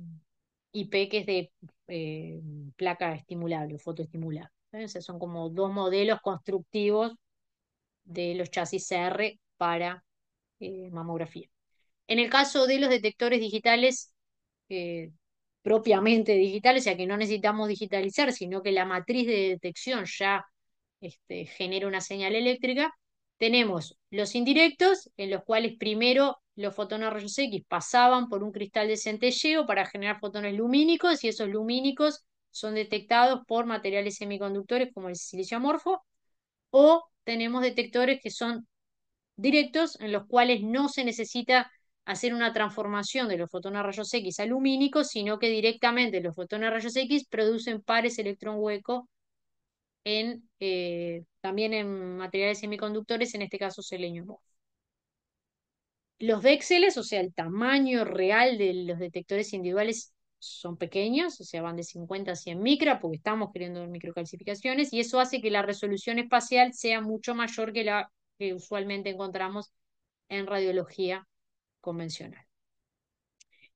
Speaker 1: y peques de eh, placa estimulable, fotoestimulable. ¿eh? O sea, son como dos modelos constructivos de los chasis CR para eh, mamografía. En el caso de los detectores digitales, propiamente digitales, ya que no necesitamos digitalizar, sino que la matriz de detección ya este, genera una señal eléctrica, tenemos los indirectos, en los cuales primero los fotones rayos X pasaban por un cristal de centelleo para generar fotones lumínicos y esos lumínicos son detectados por materiales semiconductores como el silicio amorfo o tenemos detectores que son directos en los cuales no se necesita hacer una transformación de los fotones rayos X a lumínicos, sino que directamente los fotones rayos X producen pares electrón hueco en, eh, también en materiales semiconductores, en este caso selenio los déxeles, o sea, el tamaño real de los detectores individuales son pequeños, o sea, van de 50 a 100 micra, porque estamos queriendo microcalcificaciones, y eso hace que la resolución espacial sea mucho mayor que la que usualmente encontramos en radiología convencional.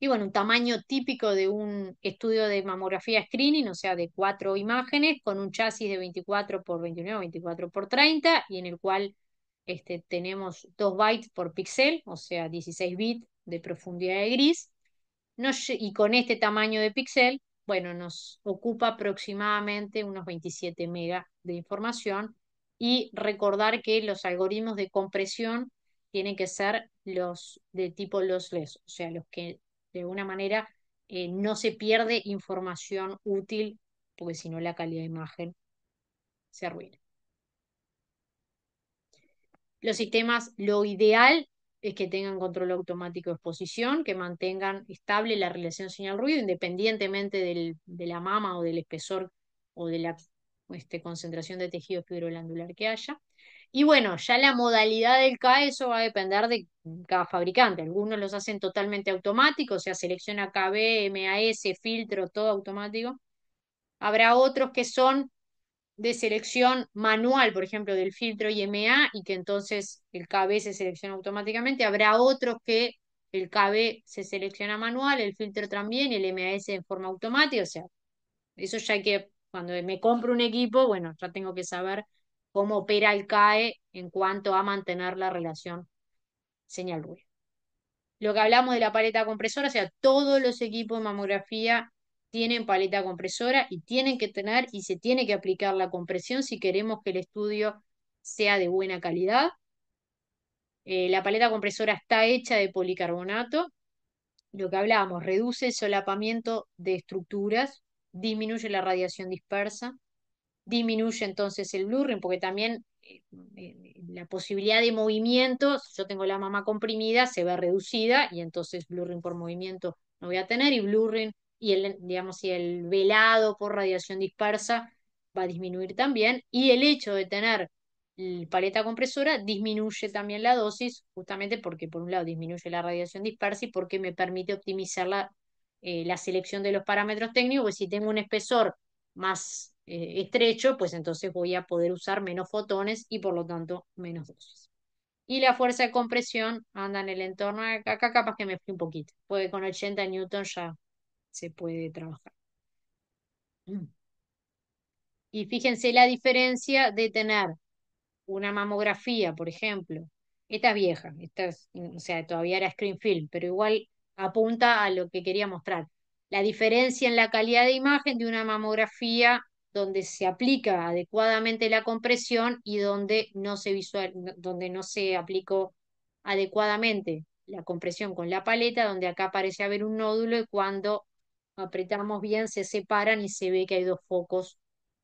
Speaker 1: Y bueno, un tamaño típico de un estudio de mamografía screening, o sea, de cuatro imágenes, con un chasis de 24 por 29, 24 por 30, y en el cual este, tenemos 2 bytes por píxel, o sea, 16 bits de profundidad de gris, y con este tamaño de píxel, bueno, nos ocupa aproximadamente unos 27 megas de información y recordar que los algoritmos de compresión tienen que ser los de tipo lossless, o sea, los que de alguna manera eh, no se pierde información útil, porque si no la calidad de imagen se arruina. Los sistemas, lo ideal es que tengan control automático de exposición, que mantengan estable la relación señal-ruido, independientemente del, de la mama o del espesor o de la este, concentración de tejido fibroglandular que haya. Y bueno, ya la modalidad del K, eso va a depender de cada fabricante. Algunos los hacen totalmente automáticos, o sea, selecciona KB, MAS, filtro, todo automático. Habrá otros que son de selección manual, por ejemplo, del filtro IMA, y que entonces el KB se selecciona automáticamente. Habrá otros que el KB se selecciona manual, el filtro también, el MAS en forma automática. O sea, eso ya que cuando me compro un equipo, bueno, ya tengo que saber cómo opera el CAE en cuanto a mantener la relación señal ruido Lo que hablamos de la paleta compresora, o sea, todos los equipos de mamografía tienen paleta compresora y tienen que tener y se tiene que aplicar la compresión si queremos que el estudio sea de buena calidad. Eh, la paleta compresora está hecha de policarbonato, lo que hablábamos, reduce el solapamiento de estructuras, disminuye la radiación dispersa, disminuye entonces el blurring, porque también eh, eh, la posibilidad de movimiento, si yo tengo la mama comprimida, se ve reducida y entonces blurring por movimiento no voy a tener y blurring y el, digamos, y el velado por radiación dispersa va a disminuir también, y el hecho de tener paleta compresora disminuye también la dosis, justamente porque por un lado disminuye la radiación dispersa y porque me permite optimizar la, eh, la selección de los parámetros técnicos, pues si tengo un espesor más eh, estrecho, pues entonces voy a poder usar menos fotones y por lo tanto menos dosis. Y la fuerza de compresión anda en el entorno, acá capaz que me fui un poquito, porque con 80 newton ya se puede trabajar. Mm. Y fíjense la diferencia de tener una mamografía, por ejemplo. Esta es vieja, o sea, todavía era screen film, pero igual apunta a lo que quería mostrar. La diferencia en la calidad de imagen de una mamografía donde se aplica adecuadamente la compresión y donde no se visual, donde no se aplicó adecuadamente la compresión con la paleta, donde acá parece haber un nódulo y cuando apretamos bien, se separan y se ve que hay dos focos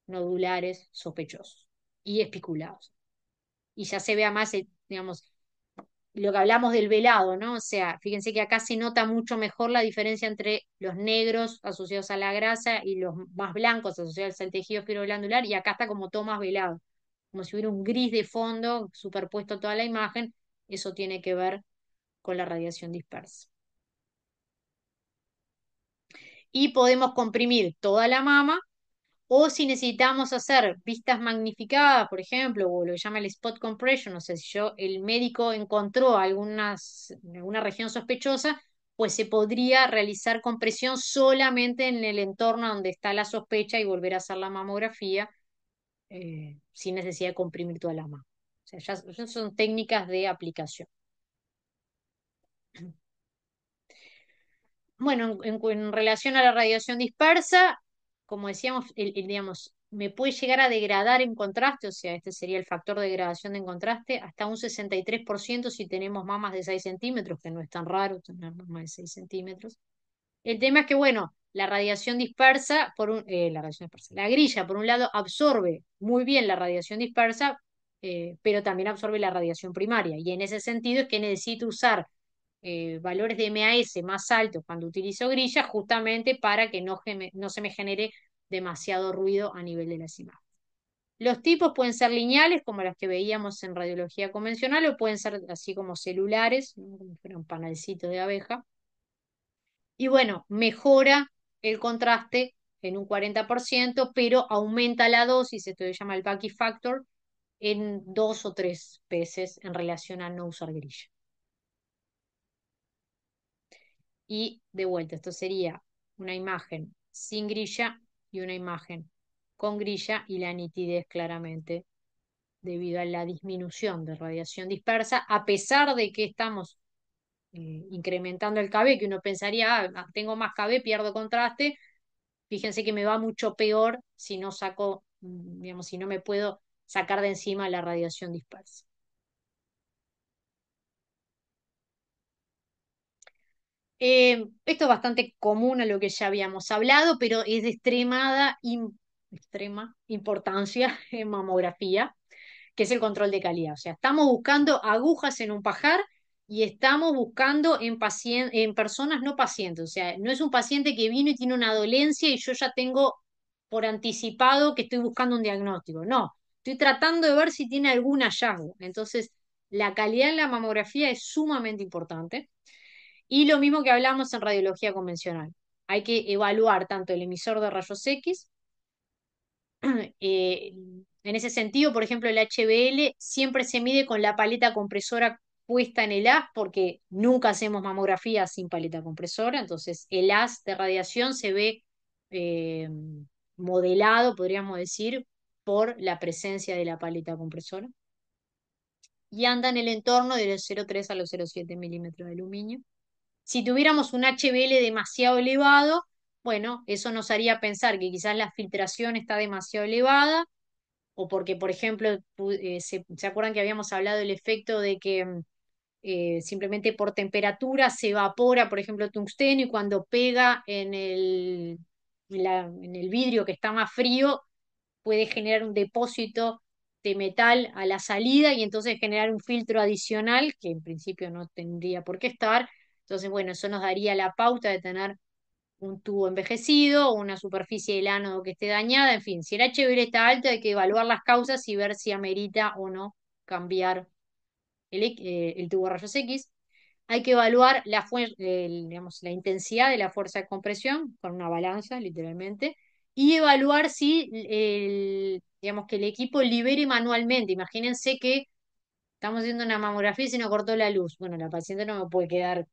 Speaker 1: nodulares sospechosos y espiculados. Y ya se vea más, eh, digamos, lo que hablamos del velado, ¿no? O sea, fíjense que acá se nota mucho mejor la diferencia entre los negros asociados a la grasa y los más blancos asociados al tejido fibroglandular, y acá está como todo más velado, como si hubiera un gris de fondo superpuesto a toda la imagen, eso tiene que ver con la radiación dispersa y podemos comprimir toda la mama o si necesitamos hacer vistas magnificadas, por ejemplo, o lo que llama el spot compression, o sea, si yo, el médico encontró algunas, alguna región sospechosa, pues se podría realizar compresión solamente en el entorno donde está la sospecha y volver a hacer la mamografía eh, sin necesidad de comprimir toda la mama. O sea, ya son técnicas de aplicación bueno, en, relación a la radiación dispersa, como decíamos, digamos, me puede llegar a degradar en contraste, o sea, este sería el factor de degradación de contraste, hasta un 63% si tenemos mamas de 6 centímetros, que no es tan raro tener mamas de 6 centímetros. El tema es que, bueno, la radiación dispersa, por eh, la la grilla, por un lado, absorbe muy bien la radiación dispersa, eh, pero también absorbe la radiación primaria. Y en ese sentido es que necesito usar eh, valores de MAS más altos cuando utilizo grilla, justamente para que no, se me genere demasiado ruido a nivel de las imágenes. Los tipos pueden ser lineales, como las que veíamos en radiología convencional, o pueden ser así como celulares, ¿no? como un panalcito de abeja. Y bueno, mejora el contraste en un 40%, pero aumenta la dosis, esto se llama el Bucky Factor, en dos o tres veces en relación a no usar grilla. Y de vuelta, esto sería una imagen sin grilla y una imagen con grilla y la nitidez claramente debido a la disminución de radiación dispersa, a pesar de que estamos eh, incrementando el KB, que uno pensaría, ah, ah tengo más KB, pierdo contraste, fíjense que me va mucho peor si no saco, mm, digamos, si no me puedo sacar de encima la radiación dispersa. Eh, esto es bastante común a lo que ya habíamos hablado, pero es de extremada, extrema importancia en mamografía, que es el control de calidad. O sea, estamos buscando agujas en un pajar y estamos buscando en, en personas no pacientes. O sea, no es un paciente que vino y tiene una dolencia y yo ya tengo por anticipado que estoy buscando un diagnóstico. No, estoy tratando de ver si tiene algún hallazgo. Entonces, la calidad en la mamografía es sumamente importante. Y lo mismo que hablamos en radiología convencional. Hay que evaluar tanto el emisor de rayos X, eh, en ese sentido, por ejemplo, el HBL siempre se mide con la paleta compresora puesta en el haz, porque nunca hacemos mamografía sin paleta compresora, entonces el haz de radiación se ve eh, modelado, podríamos decir, por la presencia de la paleta compresora. Y anda en el entorno de los 0,3 a los 0,7 milímetros de aluminio. Si tuviéramos un HBL demasiado elevado, bueno, eso nos haría pensar que quizás la filtración está demasiado elevada, o porque, por ejemplo, eh, se, acuerdan que habíamos hablado del efecto de que mm, eh, simplemente por temperatura se evapora, por ejemplo, tungsteno y cuando pega en el, en el vidrio que está más frío, puede generar un depósito de metal a la salida y entonces generar un filtro adicional que en principio no tendría por qué estar entonces, bueno, eso nos daría la pauta de tener un tubo envejecido, una superficie del ánodo que esté dañada, en fin, si el HBR está alto hay que evaluar las causas y ver si amerita o no cambiar el, eh, el tubo rayos X. Hay que evaluar la, digamos, la intensidad de la fuerza de compresión con una balanza, literalmente, y evaluar si el, digamos, que el equipo libere manualmente. Imagínense que estamos haciendo una mamografía y se nos cortó la luz. Bueno, la paciente no me puede quedar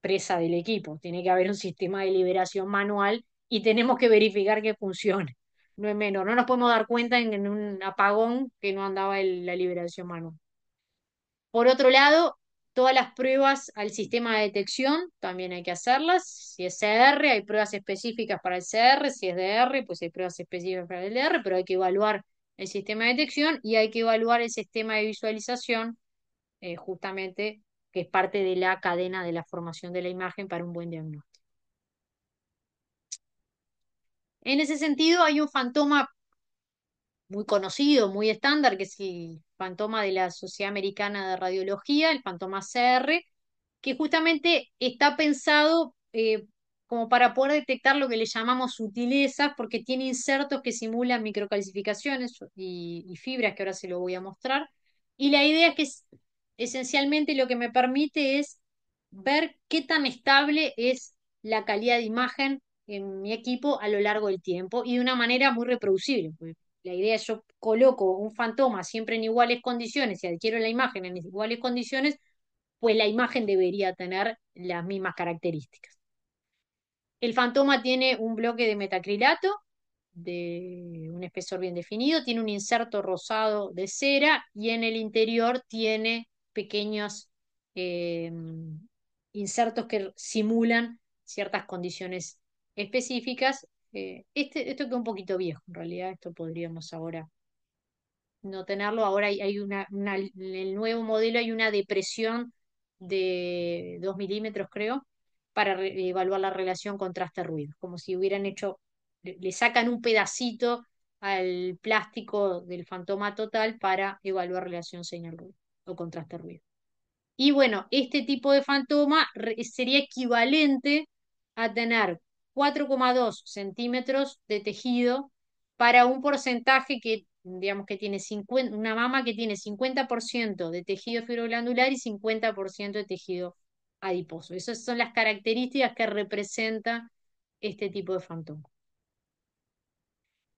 Speaker 1: presa del equipo. Tiene que haber un sistema de liberación manual y tenemos que verificar que funcione. No es menos no nos podemos dar cuenta en, un apagón que no andaba la liberación manual. Por otro lado, todas las pruebas al sistema de detección también hay que hacerlas. Si es CR, hay pruebas específicas para el CR, si es DR, pues hay pruebas específicas para el DR, pero hay que evaluar el sistema de detección y hay que evaluar el sistema de visualización eh, justamente que es parte de la cadena de la formación de la imagen para un buen diagnóstico. En ese sentido, hay un fantoma muy conocido, muy estándar, que es el fantoma de la Sociedad Americana de Radiología, el fantoma CR, que justamente está pensado eh, como para poder detectar lo que le llamamos sutilezas, porque tiene insertos que simulan microcalcificaciones y fibras, que ahora se lo voy a mostrar. Y la idea es que esencialmente lo que me permite es ver qué tan estable es la calidad de imagen en mi equipo a lo largo del tiempo y de una manera muy reproducible. La idea es yo coloco un fantoma siempre en iguales condiciones y adquiero la imagen en iguales condiciones, pues la imagen debería tener las mismas características. El fantoma tiene un bloque de metacrilato de un espesor bien definido, tiene un inserto rosado de cera y en el interior tiene pequeños em, insertos que simulan ciertas condiciones específicas. Eh, este, esto quedó un poquito viejo, en realidad, esto podríamos ahora no tenerlo. Ahora hay, una, en el nuevo modelo hay una depresión de 2 milímetros, creo, para evaluar la relación contraste-ruido, como si hubieran hecho, le, le sacan un pedacito al plástico del fantoma total para evaluar relación señal-ruido o contraste ruido. Y bueno, este tipo de fantoma sería equivalente a tener 4,2 centímetros de tejido para un porcentaje que, digamos, que tiene una mama que tiene 50% de tejido fibroglandular y 50% de tejido adiposo. Esas son las características que representa este tipo de fantoma.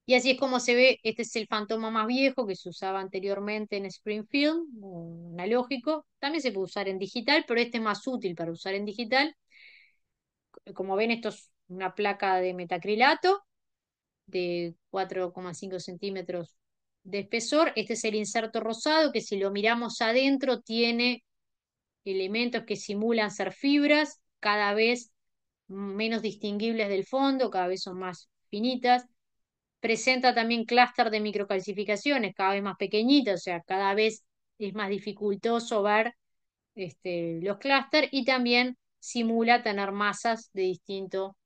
Speaker 1: Y así es como se ve, este es el fantoma más viejo que se usaba anteriormente en Springfield, analógico. También se puede usar en digital, pero este es más útil para usar en digital. Como ven, esto es una placa de metacrilato de 4,5 centímetros de espesor. Este es el inserto rosado que si lo miramos adentro tiene elementos que simulan ser fibras, cada vez menos distinguibles del fondo, cada vez son más finitas presenta también clúster de microcalcificaciones cada vez más pequeñitas, o sea, cada vez es más dificultoso ver este, los clústeres y también simula tener masas de distinto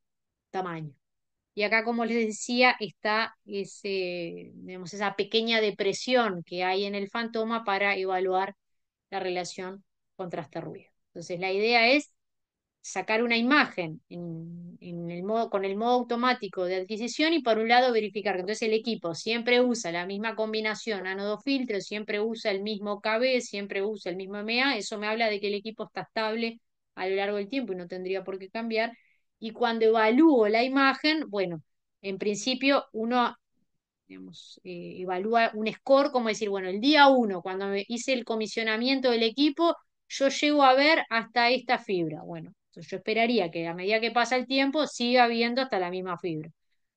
Speaker 1: tamaño. Y acá, como les decía, está ese, digamos, esa pequeña depresión que hay en el fantoma para evaluar la relación contraste-ruido. Entonces, la idea es sacar una imagen en, el modo, con el modo automático de adquisición y por un lado verificar que entonces el equipo siempre usa la misma combinación anodo filtro, siempre usa el mismo KB, siempre usa el mismo MA, eso me habla de que el equipo está estable a lo largo del tiempo y no tendría por qué cambiar. Y cuando evalúo la imagen, bueno, en principio uno eh, evalúa un score como decir, bueno, el día uno, cuando hice el comisionamiento del equipo, yo llego a ver hasta esta fibra. Bueno, yo esperaría que a medida que pasa el tiempo siga habiendo hasta la misma fibra.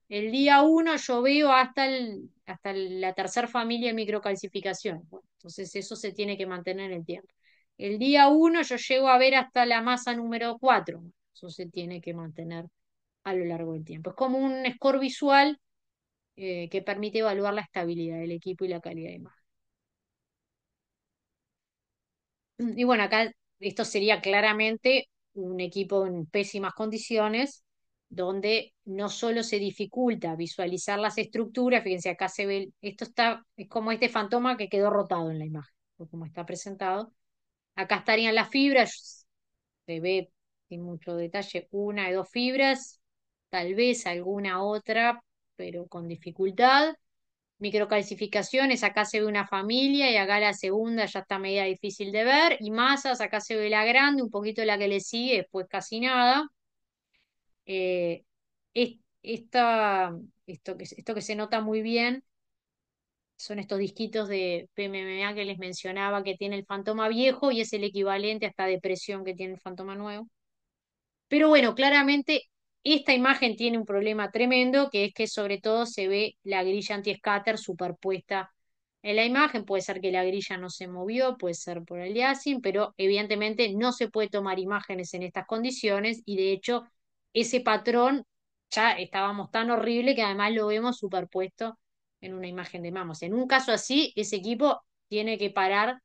Speaker 1: El día 1 yo veo hasta, el, hasta la tercera familia de microcalcificación. entonces eso se tiene que mantener en el tiempo. El día 1 yo llego a ver hasta la masa número 4. Eso se tiene que mantener a lo largo del tiempo. Es como un score visual eh, que permite evaluar la estabilidad del equipo y la calidad de imagen. Y bueno, acá esto sería claramente un equipo en pésimas condiciones, donde no solo se dificulta visualizar las estructuras, fíjense acá se ve, esto está, es como este fantoma que quedó rotado en la imagen, como está presentado. Acá estarían las fibras, se ve sin mucho detalle una de dos fibras, tal vez alguna otra, pero con dificultad microcalcificaciones, acá se ve una familia y acá la segunda ya está media difícil de ver, y masas, acá se ve la grande, un poquito la que le sigue, después casi nada. Eh, esto, que, esto que se nota muy bien son estos disquitos de PMMA que les mencionaba que tiene el fantoma viejo y es el equivalente a esta depresión que tiene el fantoma nuevo. Pero bueno, claramente esta imagen tiene un problema tremendo, que es que sobre todo se ve la grilla anti-scatter superpuesta en la imagen. Puede ser que la grilla no se movió, puede ser por el aliasing, pero evidentemente no se puede tomar imágenes en estas condiciones y de hecho ese patrón ya estábamos tan horrible que además lo vemos superpuesto en una imagen de mamos. En un caso así, ese equipo tiene que parar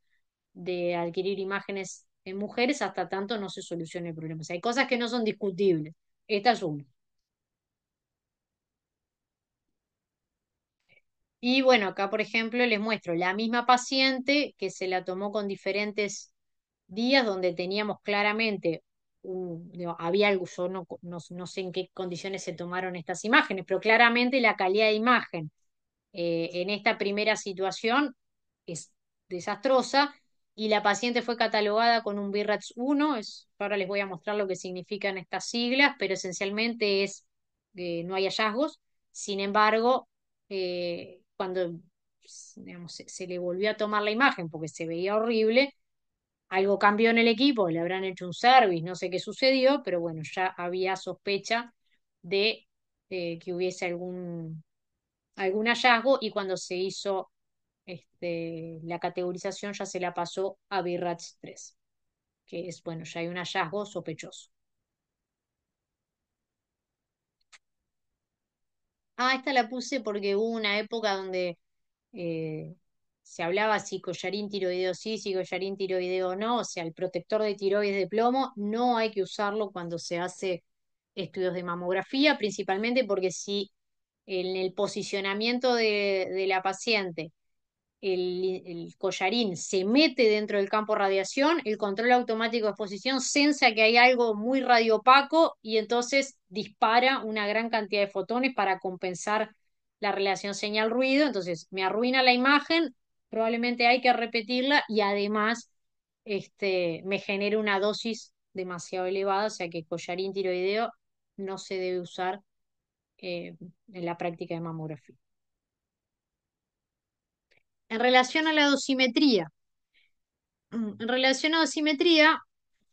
Speaker 1: de adquirir imágenes en mujeres hasta tanto no se solucione el problema. hay cosas que no son discutibles. Esta es una. Y bueno, acá por ejemplo les muestro la misma paciente que se la tomó con diferentes días donde teníamos claramente, había algo, yo no, no, sé en qué condiciones se tomaron estas imágenes, pero claramente la calidad de imagen eh, en esta primera situación es desastrosa y la paciente fue catalogada con un B-RATS 1, ahora les voy a mostrar lo que significan estas siglas, pero esencialmente es que eh, no hay hallazgos, sin embargo, eh, cuando se, le volvió a tomar la imagen porque se veía horrible, algo cambió en el equipo, le habrán hecho un service, no sé qué sucedió, pero bueno, ya había sospecha de eh, que hubiese algún, algún hallazgo y cuando se hizo este, la categorización ya se la pasó a BIRATS 3, que es, bueno, ya hay un hallazgo sospechoso. Ah, esta la puse porque hubo una época donde eh, se hablaba si collarín tiroideo sí, si collarín tiroideo no, o sea, el protector de tiroides de plomo no hay que usarlo cuando se hace estudios de mamografía, principalmente porque si en el posicionamiento de la paciente el, collarín se mete dentro del campo radiación, el control automático de exposición sensa que hay algo muy radiopaco y entonces dispara una gran cantidad de fotones para compensar la relación señal-ruido, entonces me arruina la imagen, probablemente hay que repetirla y además este, me genera una dosis demasiado elevada, o sea que collarín tiroideo no se debe usar eh, en la práctica de mamografía en relación a la dosimetría. Mm. En relación a dosimetría,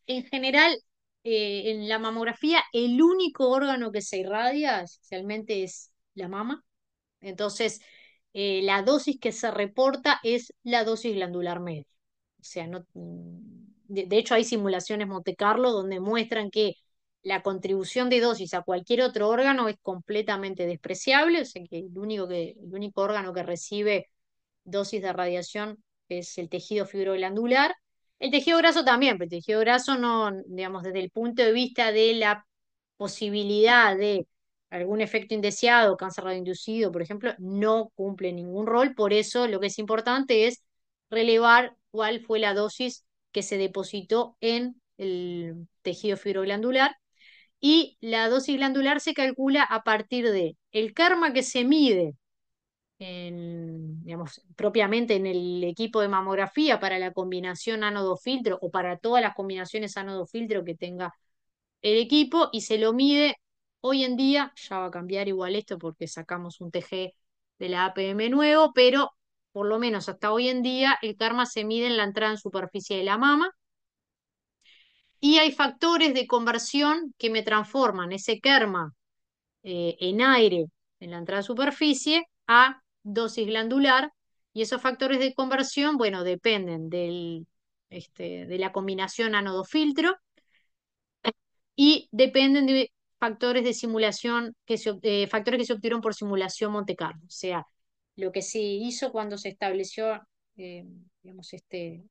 Speaker 1: en general, eh, en la mamografía, el único órgano que se irradia esencialmente es la mama. Entonces, eh, la dosis que se reporta es la dosis glandular media. O sea, no, mm, de, hecho hay simulaciones Monte Carlo donde muestran que la contribución de dosis a cualquier otro órgano es completamente despreciable, o sea que el único, que, el único órgano que recibe dosis de radiación es el tejido fibroglandular. El tejido graso también, pero el tejido graso no, digamos, desde el punto de vista de la posibilidad de algún efecto indeseado, cáncer radioinducido, por ejemplo, no cumple ningún rol. Por eso lo que es importante es relevar cuál fue la dosis que se depositó en el tejido fibroglandular. Y la dosis glandular se calcula a partir de el karma que se mide propiamente en el equipo de mamografía para la combinación ánodo-filtro o para todas las combinaciones ánodo-filtro que tenga el equipo y se lo mide. Hoy en día ya va a cambiar igual esto porque sacamos un TG de la APM nuevo, pero por lo menos hasta hoy en día el karma se mide en la entrada en superficie de la mama y hay factores de conversión que me transforman ese karma eh, en aire en la entrada en superficie a dosis glandular y esos factores de conversión, bueno, dependen del, este, de la combinación ánodo-filtro y dependen de factores de simulación, que se, eh, factores que se obtuvieron por simulación Monte Carlo. O sea, lo que se hizo cuando se estableció eh, digamos, este,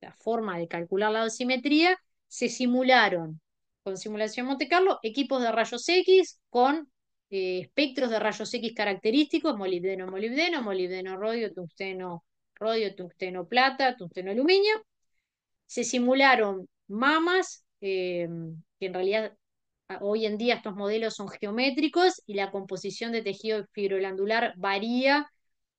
Speaker 1: la forma de calcular la dosimetría, se simularon con simulación Monte Carlo equipos de rayos X con eh, espectros de rayos X característicos, molibdeno, molibdeno, molibdeno rodio, tungsteno rodio, tungsteno plata, tungsteno aluminio. Se simularon mamas, eh, que en realidad ah, hoy en día estos modelos son geométricos y la composición de tejido fibrolandular varía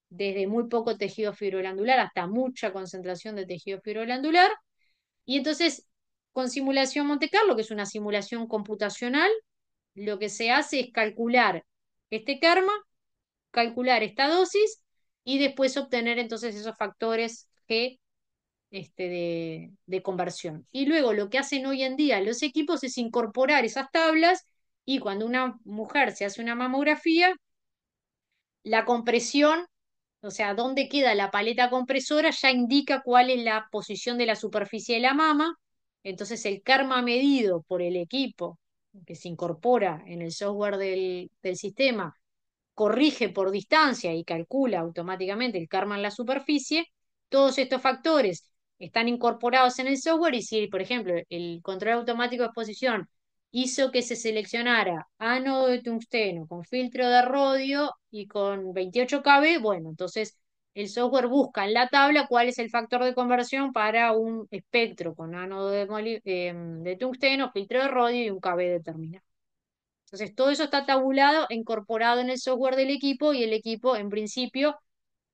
Speaker 1: desde muy poco tejido fibrolandular hasta mucha concentración de tejido fibrolandular. Y entonces, con simulación Monte Carlo, que es una simulación computacional, lo que se hace es calcular este karma, calcular esta dosis y después obtener entonces esos factores G este, de conversión. Y luego lo que hacen hoy en día los equipos es incorporar esas tablas y cuando una mujer se hace una mamografía, la compresión, o sea, dónde queda la paleta compresora, ya indica cuál es la posición de la superficie de la mama. Entonces el karma medido por el equipo que se incorpora en el software del, del sistema corrige por distancia y calcula automáticamente el karma en la superficie, todos estos factores están incorporados en el software y si, por ejemplo, el control automático de exposición hizo que se seleccionara ánodo de tungsteno con filtro de rodio y con 28 kb, bueno, entonces el software busca en la tabla cuál es el factor de conversión para un espectro con ánodo eh, de, tungsteno, filtro de rodio y un KB determinado. Entonces, todo eso está tabulado, incorporado en el software del equipo y el equipo, en principio,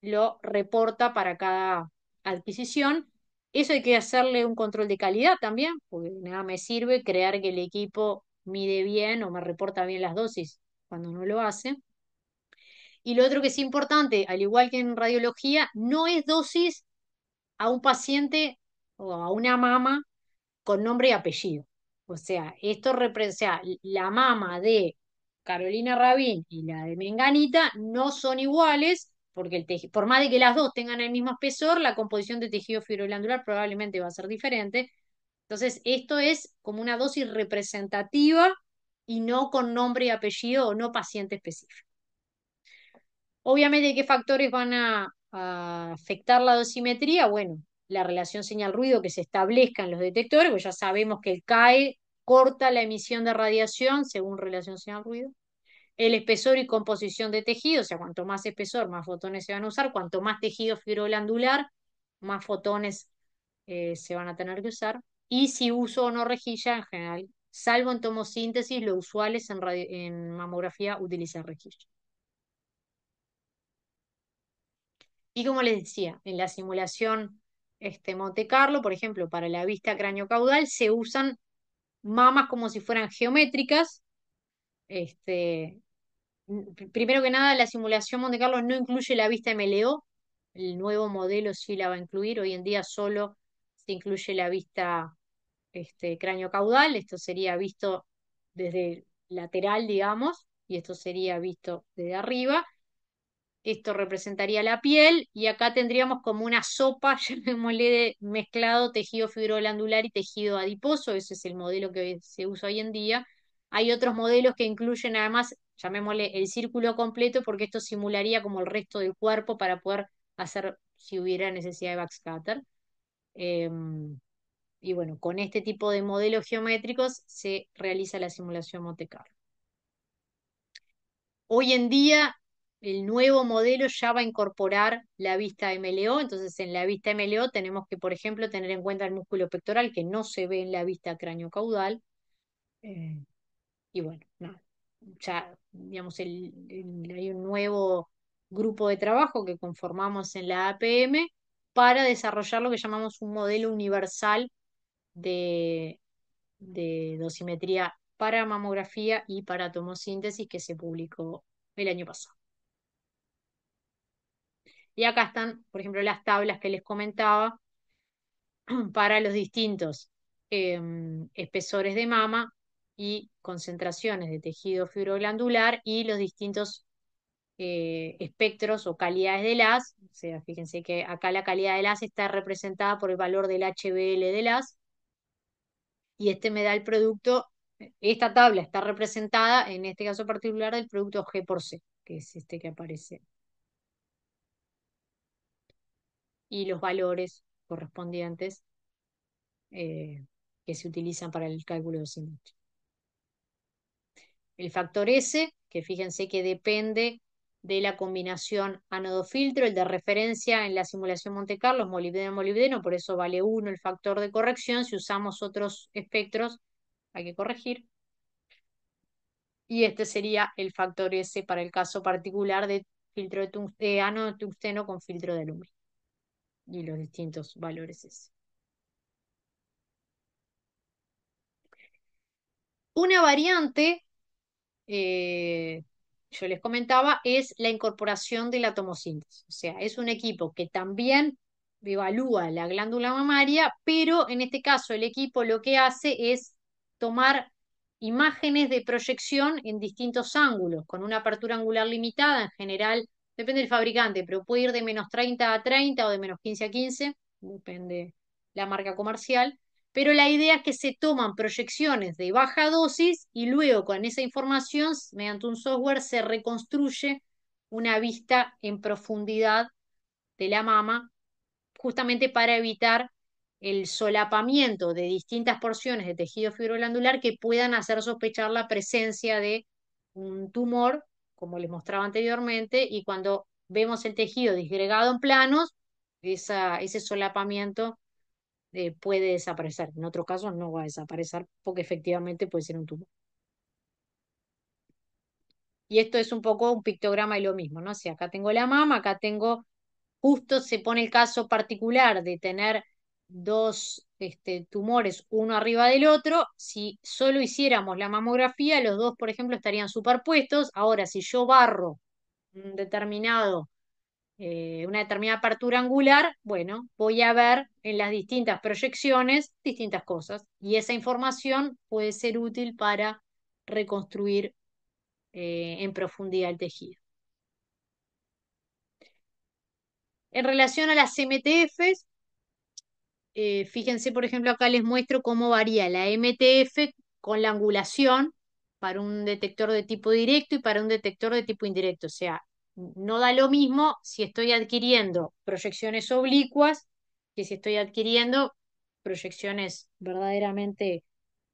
Speaker 1: lo reporta para cada adquisición. Eso hay que hacerle un control de calidad también, porque nada me sirve crear que el equipo mide bien o me reporta bien las dosis cuando no lo hace. Y lo otro que es importante, al igual que en radiología, no es dosis a un paciente o a una mama con nombre y apellido. O sea, esto representa la mama de Carolina Rabín y la de Menganita no son iguales, porque el tejido, por más de que las dos tengan el mismo espesor, la composición de tejido fibroglandular probablemente va a ser diferente. Entonces, esto es como una dosis representativa y no con nombre y apellido o no paciente específico. Obviamente, ¿qué factores van a, afectar la dosimetría? Bueno, la relación señal-ruido que se establezca en los detectores, pues ya sabemos que el CAE corta la emisión de radiación según relación señal-ruido. El espesor y composición de tejido, o sea, cuanto más espesor, más fotones se van a usar, cuanto más tejido fibroglandular, más fotones eh, se van a tener que usar. Y si uso o no rejilla, en general, salvo en tomosíntesis, lo usual es en, en mamografía utilizar rejilla. Y como les decía, en la simulación este, Monte Carlo, por ejemplo, para la vista cráneo-caudal se usan mamas como si fueran geométricas. Este, primero que nada, la simulación Monte Carlo no incluye la vista MLO, el nuevo modelo sí la va a incluir, hoy en día solo se incluye la vista este, cráneo-caudal, esto sería visto desde lateral, digamos, y esto sería visto desde arriba, esto representaría la piel, y acá tendríamos como una sopa, llamémosle, de mezclado tejido fibroglandular y tejido adiposo, ese es el modelo que se usa hoy en día. Hay otros modelos que incluyen además, llamémosle, el círculo completo, porque esto simularía como el resto del cuerpo para poder hacer, si hubiera necesidad de backscatter. Em, y bueno, con este tipo de modelos geométricos se realiza la simulación Monte Carlo. Hoy en día el nuevo modelo ya va a incorporar la vista MLO, entonces en la vista MLO tenemos que, por ejemplo, tener en cuenta el músculo pectoral que no se ve en la vista cráneo-caudal, eh, y bueno, ya, digamos, hay un nuevo grupo de trabajo que conformamos en la APM para desarrollar lo que llamamos un modelo universal de dosimetría para mamografía y para tomosíntesis que se publicó el año pasado. Y acá están, por ejemplo, las tablas que les comentaba para los distintos em, espesores de mama y concentraciones de tejido fibroglandular y los distintos eh, espectros o calidades del AS. O sea, fíjense que acá la calidad del AS está representada por el valor del HBL del AS. Y este me da el producto, esta tabla está representada en este caso particular del producto G por C, que es este que aparece y los valores correspondientes eh, que se utilizan para el cálculo de simetría. El factor S, que fíjense que depende de la combinación ánodo-filtro, el de referencia en la simulación Monte Carlo, molibdeno-molibdeno, por eso vale 1 el factor de corrección, si usamos otros espectros hay que corregir. Y este sería el factor S para el caso particular de filtro de, de ánodo eh, tungsteno con filtro de aluminio y los distintos valores. Es. Una variante, eh, yo les comentaba, es la incorporación de la tomosíntesis. O sea, es un equipo que también evalúa la glándula mamaria, pero en este caso el equipo lo que hace es tomar imágenes de proyección en distintos ángulos, con una apertura angular limitada, en general depende del fabricante, pero puede ir de menos 30 a 30 o de menos 15 a 15, depende la marca comercial. Pero la idea es que se toman proyecciones de baja dosis y luego con esa información, mediante un software, se reconstruye una vista en profundidad de la mama, justamente para evitar el solapamiento de distintas porciones de tejido fibroglandular que puedan hacer sospechar la presencia de un tumor como les mostraba anteriormente, y cuando vemos el tejido disgregado en planos, esa, ese solapamiento eh, puede desaparecer. En otro caso no va a desaparecer porque efectivamente puede ser un tumor. Y esto es un poco un pictograma y lo mismo, ¿no? Si acá tengo la mama, acá tengo, justo se pone el caso particular de tener dos este, tumores uno arriba del otro, si solo hiciéramos la mamografía, los dos, por ejemplo, estarían superpuestos. Ahora, si yo barro determinado, eh, una determinada apertura angular, bueno, voy a ver en las distintas proyecciones distintas cosas y esa información puede ser útil para reconstruir eh, en profundidad el tejido. En relación a las MTFs, eh, fíjense, por ejemplo, acá les muestro cómo varía la MTF con la angulación para un detector de tipo directo y para un detector de tipo indirecto. O sea, no da lo mismo si estoy adquiriendo proyecciones oblicuas que si estoy adquiriendo proyecciones verdaderamente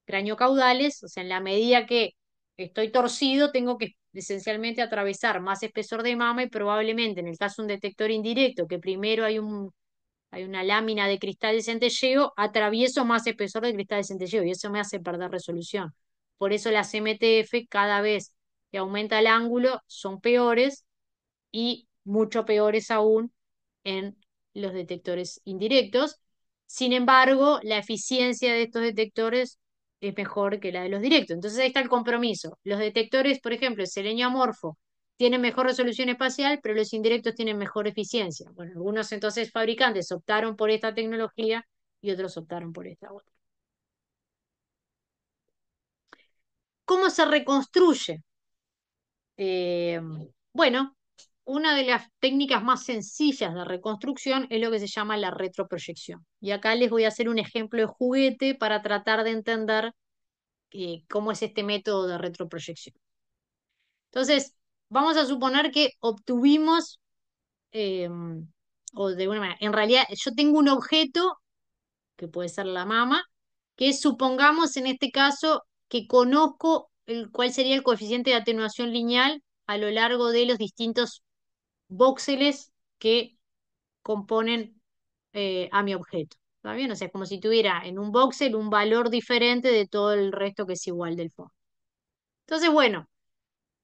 Speaker 1: craniocaudales. O sea, en la medida que estoy torcido, tengo que esencialmente atravesar más espesor de mama y probablemente en el caso de un detector indirecto, que primero hay un hay una lámina de cristal de centelleo, atravieso más espesor de cristal de centelleo y eso me hace perder resolución. Por eso las MTF cada vez que aumenta el ángulo son peores y mucho peores aún en los detectores indirectos. Sin embargo, la eficiencia de estos detectores es mejor que la de los directos. Entonces ahí está el compromiso. Los detectores, por ejemplo, el selenio amorfo, tienen mejor resolución espacial, pero los indirectos tienen mejor eficiencia. Bueno, algunos entonces fabricantes optaron por esta tecnología y otros optaron por esta otra. ¿Cómo se reconstruye? Eh, bueno, una de las técnicas más sencillas de reconstrucción es lo que se llama la retroproyección. Y acá les voy a hacer un ejemplo de juguete para tratar de entender eh, cómo es este método de retroproyección. Entonces, vamos a suponer que obtuvimos, em, o de alguna manera, en realidad yo tengo un objeto, que puede ser la mama, que supongamos en este caso que conozco el, cuál sería el coeficiente de atenuación lineal a lo largo de los distintos voxeles que componen eh, a mi objeto. ¿Está bien? O sea, es como si tuviera en un voxel un valor diferente de todo el resto que es igual del fondo. Entonces, bueno,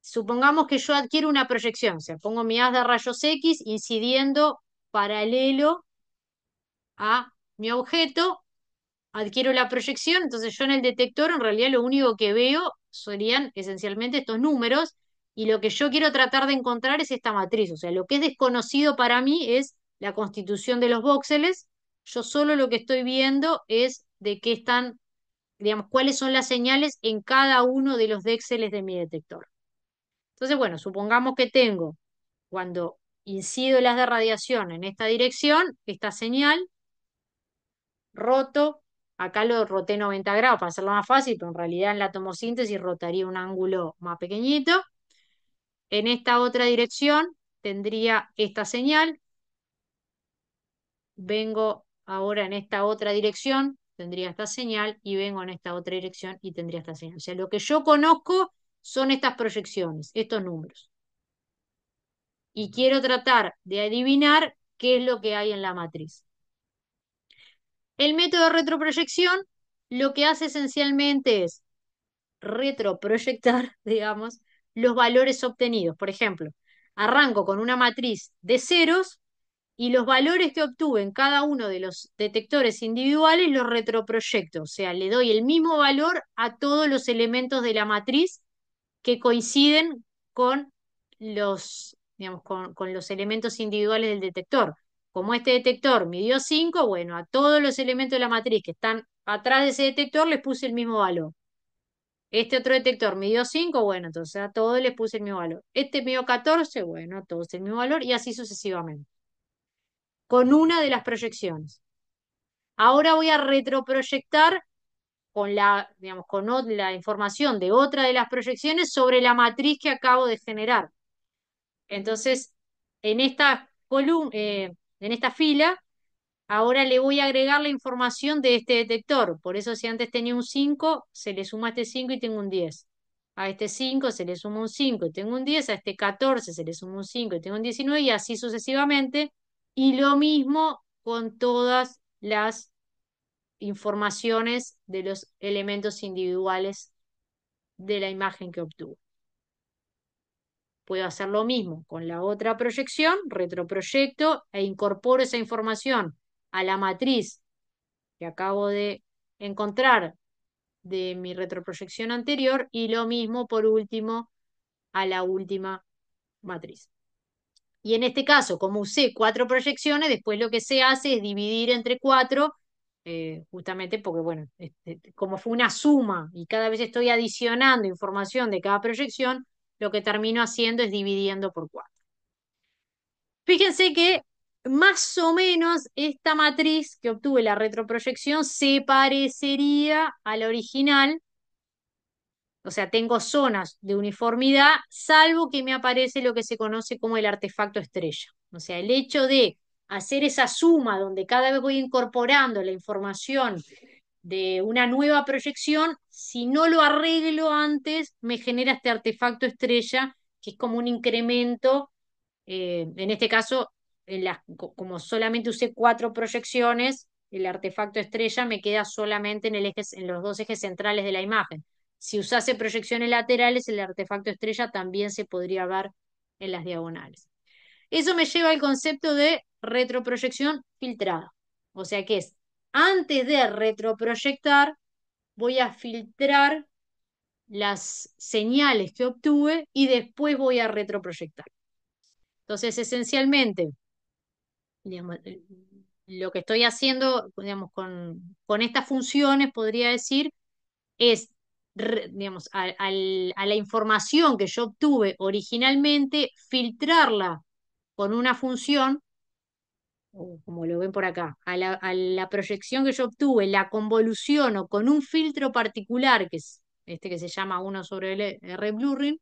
Speaker 1: supongamos que yo adquiero una proyección, o sea, pongo mi haz de rayos X incidiendo paralelo a mi objeto, adquiero la proyección, entonces yo en el detector en realidad lo único que veo serían esencialmente estos números y lo que yo quiero tratar de encontrar es esta matriz, o sea, lo que es desconocido para mí es la constitución de los voxeles, yo solo lo que estoy viendo es de qué están, digamos, cuáles son las señales en cada uno de los déxeles de mi detector. Entonces, bueno, supongamos que tengo, cuando incido las de radiación en esta dirección, esta señal, roto, acá lo roté 90 grados para hacerlo más fácil, pero en realidad en la tomosíntesis rotaría un ángulo más pequeñito. En esta otra dirección tendría esta señal. Vengo ahora en esta otra dirección, tendría esta señal, y vengo en esta otra dirección y tendría esta señal. O sea, lo que yo conozco son estas proyecciones, estos números. Y quiero tratar de adivinar qué es lo que hay en la matriz. El método de retroproyección lo que hace esencialmente es retroproyectar, digamos, los valores obtenidos. Por ejemplo, arranco con una matriz de ceros y los valores que obtuve en cada uno de los detectores individuales los retroproyecto, o sea, le doy el mismo valor a todos los elementos de la matriz que coinciden con los, digamos, con, los elementos individuales del detector. Como este detector midió 5, bueno, a todos los elementos de la matriz que están atrás de ese detector les puse el mismo valor. Este otro detector midió 5, bueno, entonces a todos les puse el mismo valor. Este midió 14, bueno, a todos el mismo valor y así sucesivamente. Con una de las proyecciones. Ahora voy a retroproyectar con la, digamos, con la información de otra de las proyecciones sobre la matriz que acabo de generar. Entonces, en esta, eh, en esta fila, ahora le voy a agregar la información de este detector. Por eso si antes tenía un 5, se le suma este 5 y tengo un 10. A este 5 se le suma un 5 y tengo un 10. A este 14 se le suma un 5 y tengo un 19 y así sucesivamente. Y lo mismo con todas las informaciones de los elementos individuales de la imagen que obtuvo. Puedo hacer lo mismo con la otra proyección, retroproyecto, e incorporo esa información a la matriz que acabo de encontrar de mi retroproyección anterior y lo mismo por último a la última matriz. Y en este caso, como usé cuatro proyecciones, después lo que se hace es dividir entre cuatro eh, justamente porque, bueno, este, como fue una suma y cada vez estoy adicionando información de cada proyección, lo que termino haciendo es dividiendo por cuatro. Fíjense que más o menos esta matriz que obtuve la retroproyección se parecería a la original. O sea, tengo zonas de uniformidad, salvo que me aparece lo que se conoce como el artefacto estrella. O sea, el hecho de hacer esa suma donde cada vez voy incorporando la información de una nueva proyección, si no lo arreglo antes, me genera este artefacto estrella, que es como un incremento, eh, en este caso, en como solamente usé cuatro proyecciones, el artefacto estrella me queda solamente en, el en los dos ejes centrales de la imagen. Si usase proyecciones laterales, el artefacto estrella también se podría ver en las diagonales. Eso me lleva al concepto de retroproyección filtrada. O sea que es, antes de retroproyectar, voy a filtrar las señales que obtuve y después voy a retroproyectar. Entonces, esencialmente, lo que estoy haciendo con, estas funciones, podría decir, es a la información que yo obtuve originalmente, filtrarla con una función, como lo ven por acá, a la, proyección que yo obtuve, la convoluciono con un filtro particular, que es este que se llama 1 sobre el R blurring,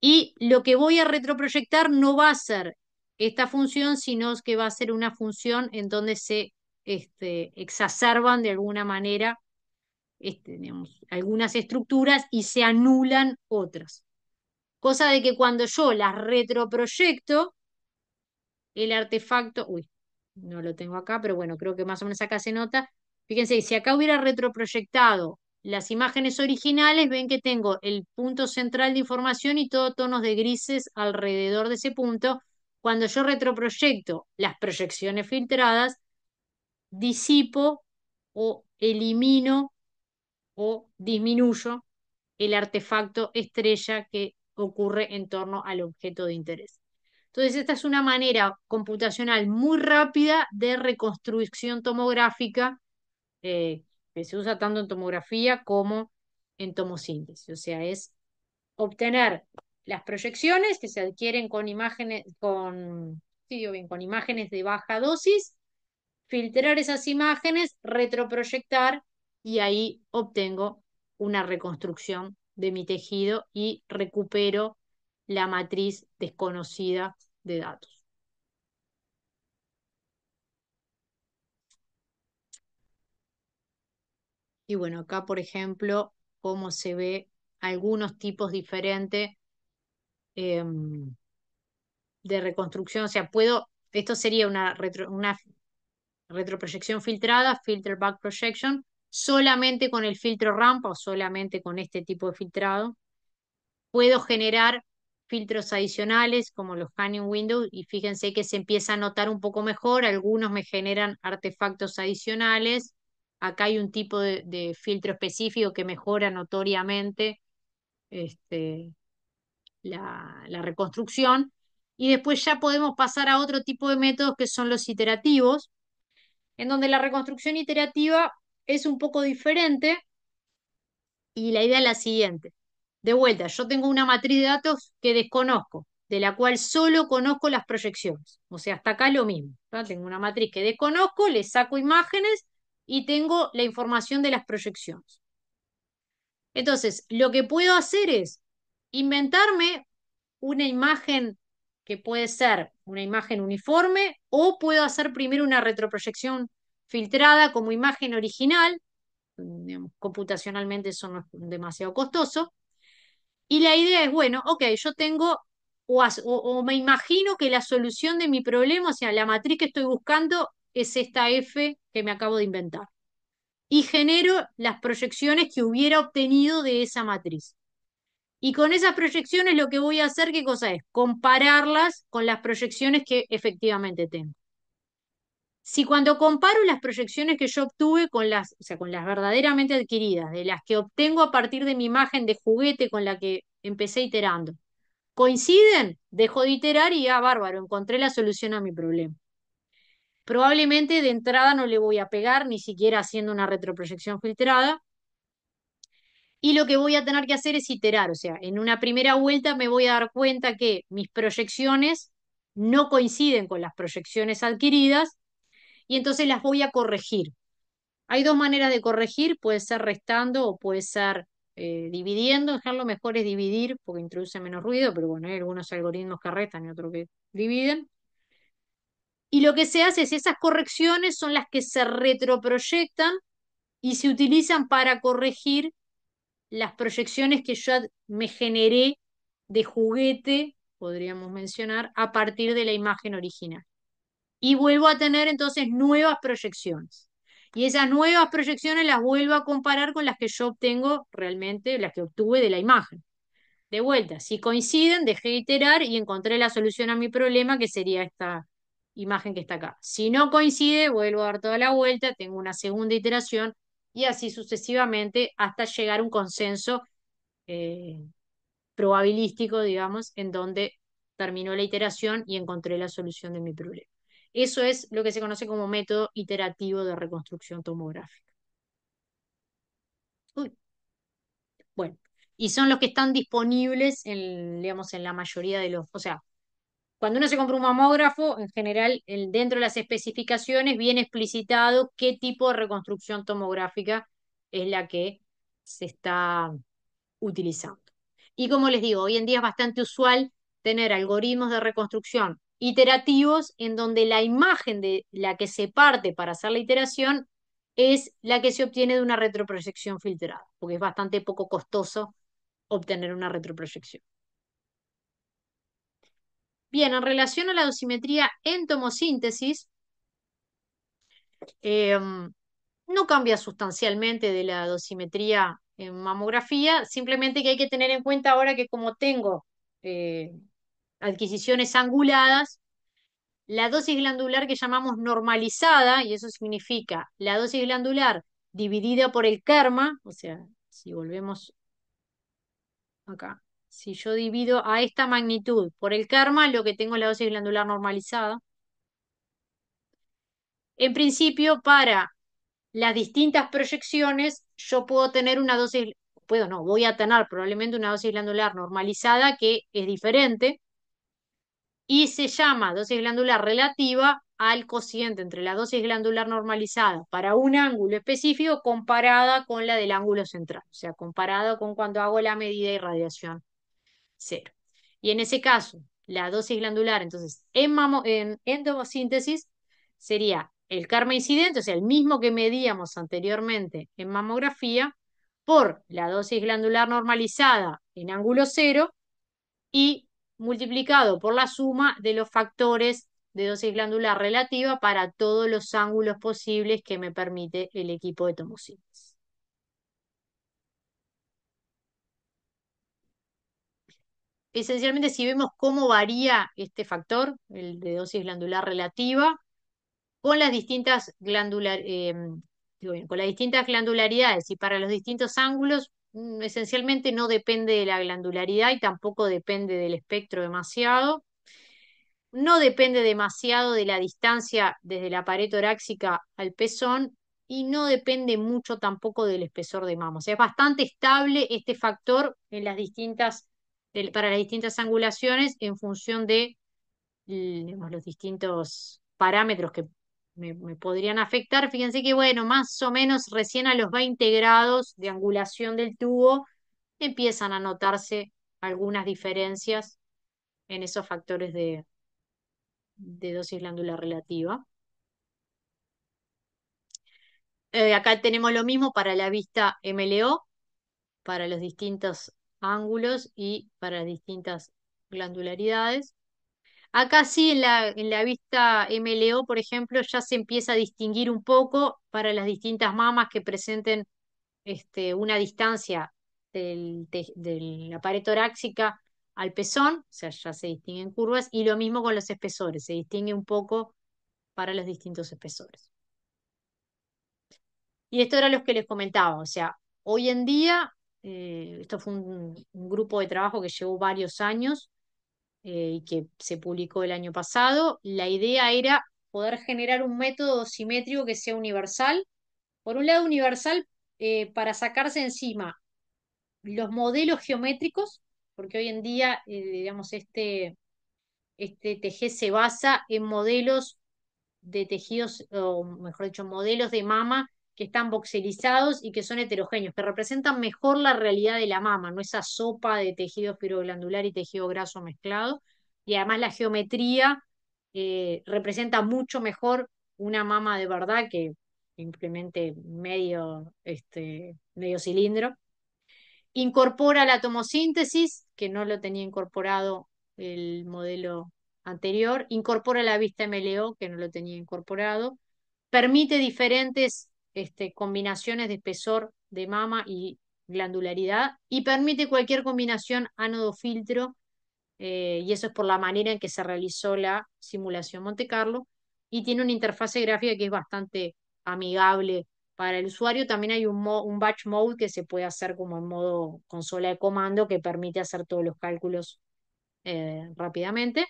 Speaker 1: y lo que voy a retroproyectar no va a ser esta función, sino que va a ser una función en donde se este, exacerban de alguna manera este, algunas estructuras y se anulan otras. Cosa de que cuando yo las retroproyecto, el artefacto, uy, no lo tengo acá, pero bueno, creo que más o menos acá se nota. Fíjense, si acá hubiera retroproyectado las imágenes originales, ven que tengo el punto central de información y todos tonos de grises alrededor de ese punto. Cuando yo retroproyecto las proyecciones filtradas, disipo o elimino o disminuyo el artefacto estrella que ocurre en torno al objeto de interés. Entonces, esta es una manera computacional muy rápida de reconstrucción tomográfica eh, que se usa tanto en tomografía como en tomosíntesis. O sea, es obtener las proyecciones que se adquieren con imágenes, con, con imágenes de baja dosis, filtrar esas imágenes, retroproyectar y ahí obtengo una reconstrucción de mi tejido y recupero la matriz desconocida de datos. Y bueno, acá por ejemplo, cómo se ve algunos tipos diferentes em, de reconstrucción. O sea, puedo, esto sería una, una retroproyección filtrada, filter back projection, solamente con el filtro rampa o solamente con este tipo de filtrado. Puedo generar filtros adicionales como los Canyon Windows y fíjense que se empieza a notar un poco mejor, algunos me generan artefactos adicionales, acá hay un tipo de, filtro específico que mejora notoriamente este, la, la reconstrucción y después ya podemos pasar a otro tipo de métodos que son los iterativos, en donde la reconstrucción iterativa es un poco diferente y la idea es la siguiente. De vuelta, yo tengo una matriz de datos que desconozco, de la cual solo conozco las proyecciones. O sea, hasta acá lo mismo. Tengo una matriz que desconozco, le saco imágenes y tengo la información de las proyecciones. Entonces, lo que puedo hacer es inventarme una imagen que puede ser una imagen uniforme o puedo hacer primero una retroproyección filtrada como imagen original, computacionalmente eso no es demasiado costoso, y la idea es, bueno, ok, yo tengo o, o, me imagino que la solución de mi problema, o sea, la matriz que estoy buscando es esta F que me acabo de inventar. Y genero las proyecciones que hubiera obtenido de esa matriz. Y con esas proyecciones lo que voy a hacer, ¿qué cosa es? Compararlas con las proyecciones que efectivamente tengo si cuando comparo las proyecciones que yo obtuve con las, con las verdaderamente adquiridas, de las que obtengo a partir de mi imagen de juguete con la que empecé iterando, coinciden, dejo de iterar y ya, ah, bárbaro, encontré la solución a mi problema. Probablemente de entrada no le voy a pegar, ni siquiera haciendo una retroproyección filtrada. Y lo que voy a tener que hacer es iterar, o sea, en una primera vuelta me voy a dar cuenta que mis proyecciones no coinciden con las proyecciones adquiridas y entonces las voy a corregir. Hay dos maneras de corregir, puede ser restando o puede ser eh, dividiendo. En lo mejor es dividir porque introduce menos ruido, pero bueno, hay algunos algoritmos que restan y otros que dividen. Y lo que se hace es esas correcciones son las que se retroproyectan y se utilizan para corregir las proyecciones que yo me generé de juguete, podríamos mencionar, a partir de la imagen original y vuelvo a tener entonces nuevas proyecciones. Y esas nuevas proyecciones las vuelvo a comparar con las que yo obtengo realmente, las que obtuve de la imagen. De vuelta, si coinciden, dejé de iterar y encontré la solución a mi problema, que sería esta imagen que está acá. Si no coincide, vuelvo a dar toda la vuelta, tengo una segunda iteración y así sucesivamente hasta llegar a un consenso eh, probabilístico, digamos, en donde terminó la iteración y encontré la solución de mi problema. Eso es lo que se conoce como método iterativo de reconstrucción tomográfica. Bueno, y son los que están disponibles en, digamos, en la mayoría de los, o sea, cuando uno se compra un mamógrafo, en general, dentro de las especificaciones viene explicitado qué tipo de reconstrucción tomográfica es la que se está utilizando. Y como les digo, hoy en día es bastante usual tener algoritmos de reconstrucción iterativos en donde la imagen de la que se parte para hacer la iteración es la que se obtiene de una retroproyección filtrada, porque es bastante poco costoso obtener una retroproyección. Bien, en relación a la dosimetría en tomosíntesis, em, no cambia sustancialmente de la dosimetría en mamografía, simplemente que hay que tener en cuenta ahora que como tengo eh, adquisiciones anguladas, la dosis glandular que llamamos normalizada, y eso significa la dosis glandular dividida por el karma, o sea, si volvemos acá, si yo divido a esta magnitud por el karma, lo que tengo es la dosis glandular normalizada. En principio, para las distintas proyecciones, yo puedo tener una dosis, puedo no, voy a tener probablemente una dosis glandular normalizada que es diferente, y se llama dosis glandular relativa al cociente entre la dosis glandular normalizada para un ángulo específico comparada con la del ángulo central, o sea, comparado con cuando hago la medida de irradiación cero. Y en ese caso, la dosis glandular, entonces, en, en endosíntesis sería el karma incidente, o sea, el mismo que medíamos anteriormente en mamografía, por la dosis glandular normalizada en ángulo cero y multiplicado por la suma de los factores de dosis glandular relativa para todos los ángulos posibles que me permite el equipo de tomosíntesis. Esencialmente, si vemos cómo varía este factor, el de dosis glandular relativa, con las distintas, eh, con las distintas glandularidades y para los distintos ángulos, Mm, esencialmente no depende de la glandularidad y tampoco depende del espectro demasiado. No depende demasiado de la distancia desde la pared torácica al pezón y no depende mucho tampoco del espesor de mama. O sea, es bastante estable este factor en las distintas, para las distintas angulaciones en función de los distintos parámetros que me, podrían afectar. Fíjense que, bueno, más o menos recién a los 20 grados de angulación del tubo empiezan a notarse algunas diferencias en esos factores de, de dosis glándula relativa. Eh, acá tenemos lo mismo para la vista MLO, para los distintos ángulos y para las distintas glandularidades. Acá sí, en la, vista MLO, por ejemplo, ya se empieza a distinguir un poco para las distintas mamas que presenten este, una distancia de, la pared torácica al pezón, o sea, ya se distinguen curvas, y lo mismo con los espesores, se distingue un poco para los distintos espesores. Y esto era lo que les comentaba, o sea, hoy en día, eh, esto fue un grupo de trabajo que llevó varios años, eh, y que se publicó el año pasado, la idea era poder generar un método simétrico que sea universal. Por un lado, universal eh, para sacarse encima los modelos geométricos, porque hoy en día, eh, digamos, este, este TG se basa en modelos de tejidos, o mejor dicho, modelos de mama que están voxelizados y que son heterogéneos, que representan mejor la realidad de la mama, no esa sopa de tejido fibroglandular y tejido graso mezclado. Y además la geometría eh, representa mucho mejor una mama de verdad que simplemente medio, este, medio cilindro. Incorpora la tomosíntesis, que no lo tenía incorporado el modelo anterior. Incorpora la vista MLO, que no lo tenía incorporado. Permite diferentes este, combinaciones de espesor de mama y glandularidad y permite cualquier combinación ánodo-filtro, eh, y eso es por la manera en que se realizó la simulación Monte Carlo, y tiene una interfase gráfica que es bastante amigable para el usuario. También hay un, batch mode que se puede hacer como en modo consola de comando que permite hacer todos los cálculos eh, rápidamente.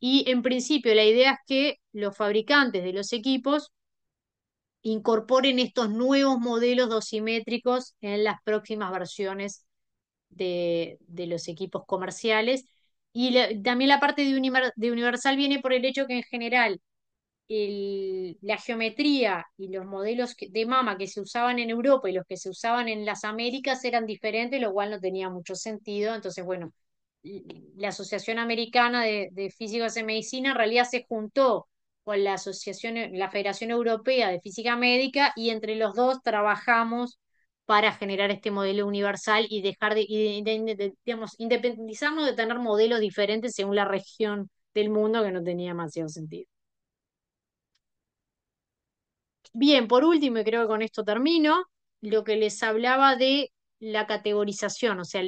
Speaker 1: Y en principio la idea es que los fabricantes de los equipos incorporen estos nuevos modelos dosimétricos en las próximas versiones de, los equipos comerciales. Y también la parte de, Universal viene por el hecho que en general la geometría y los modelos de mama que se usaban en Europa y los que se usaban en las Américas eran diferentes, lo cual no tenía mucho sentido. Entonces, bueno, la Asociación Americana de, de Físicos de Medicina en realidad se juntó con la Asociación, eh, la Federación Europea de Física Médica, y entre los dos trabajamos para generar este modelo universal y dejar de, digamos, independizarnos de tener modelos diferentes según la región del mundo que no tenía demasiado sentido. Bien, por último, y creo que con esto termino, lo que les hablaba de la categorización, o sea,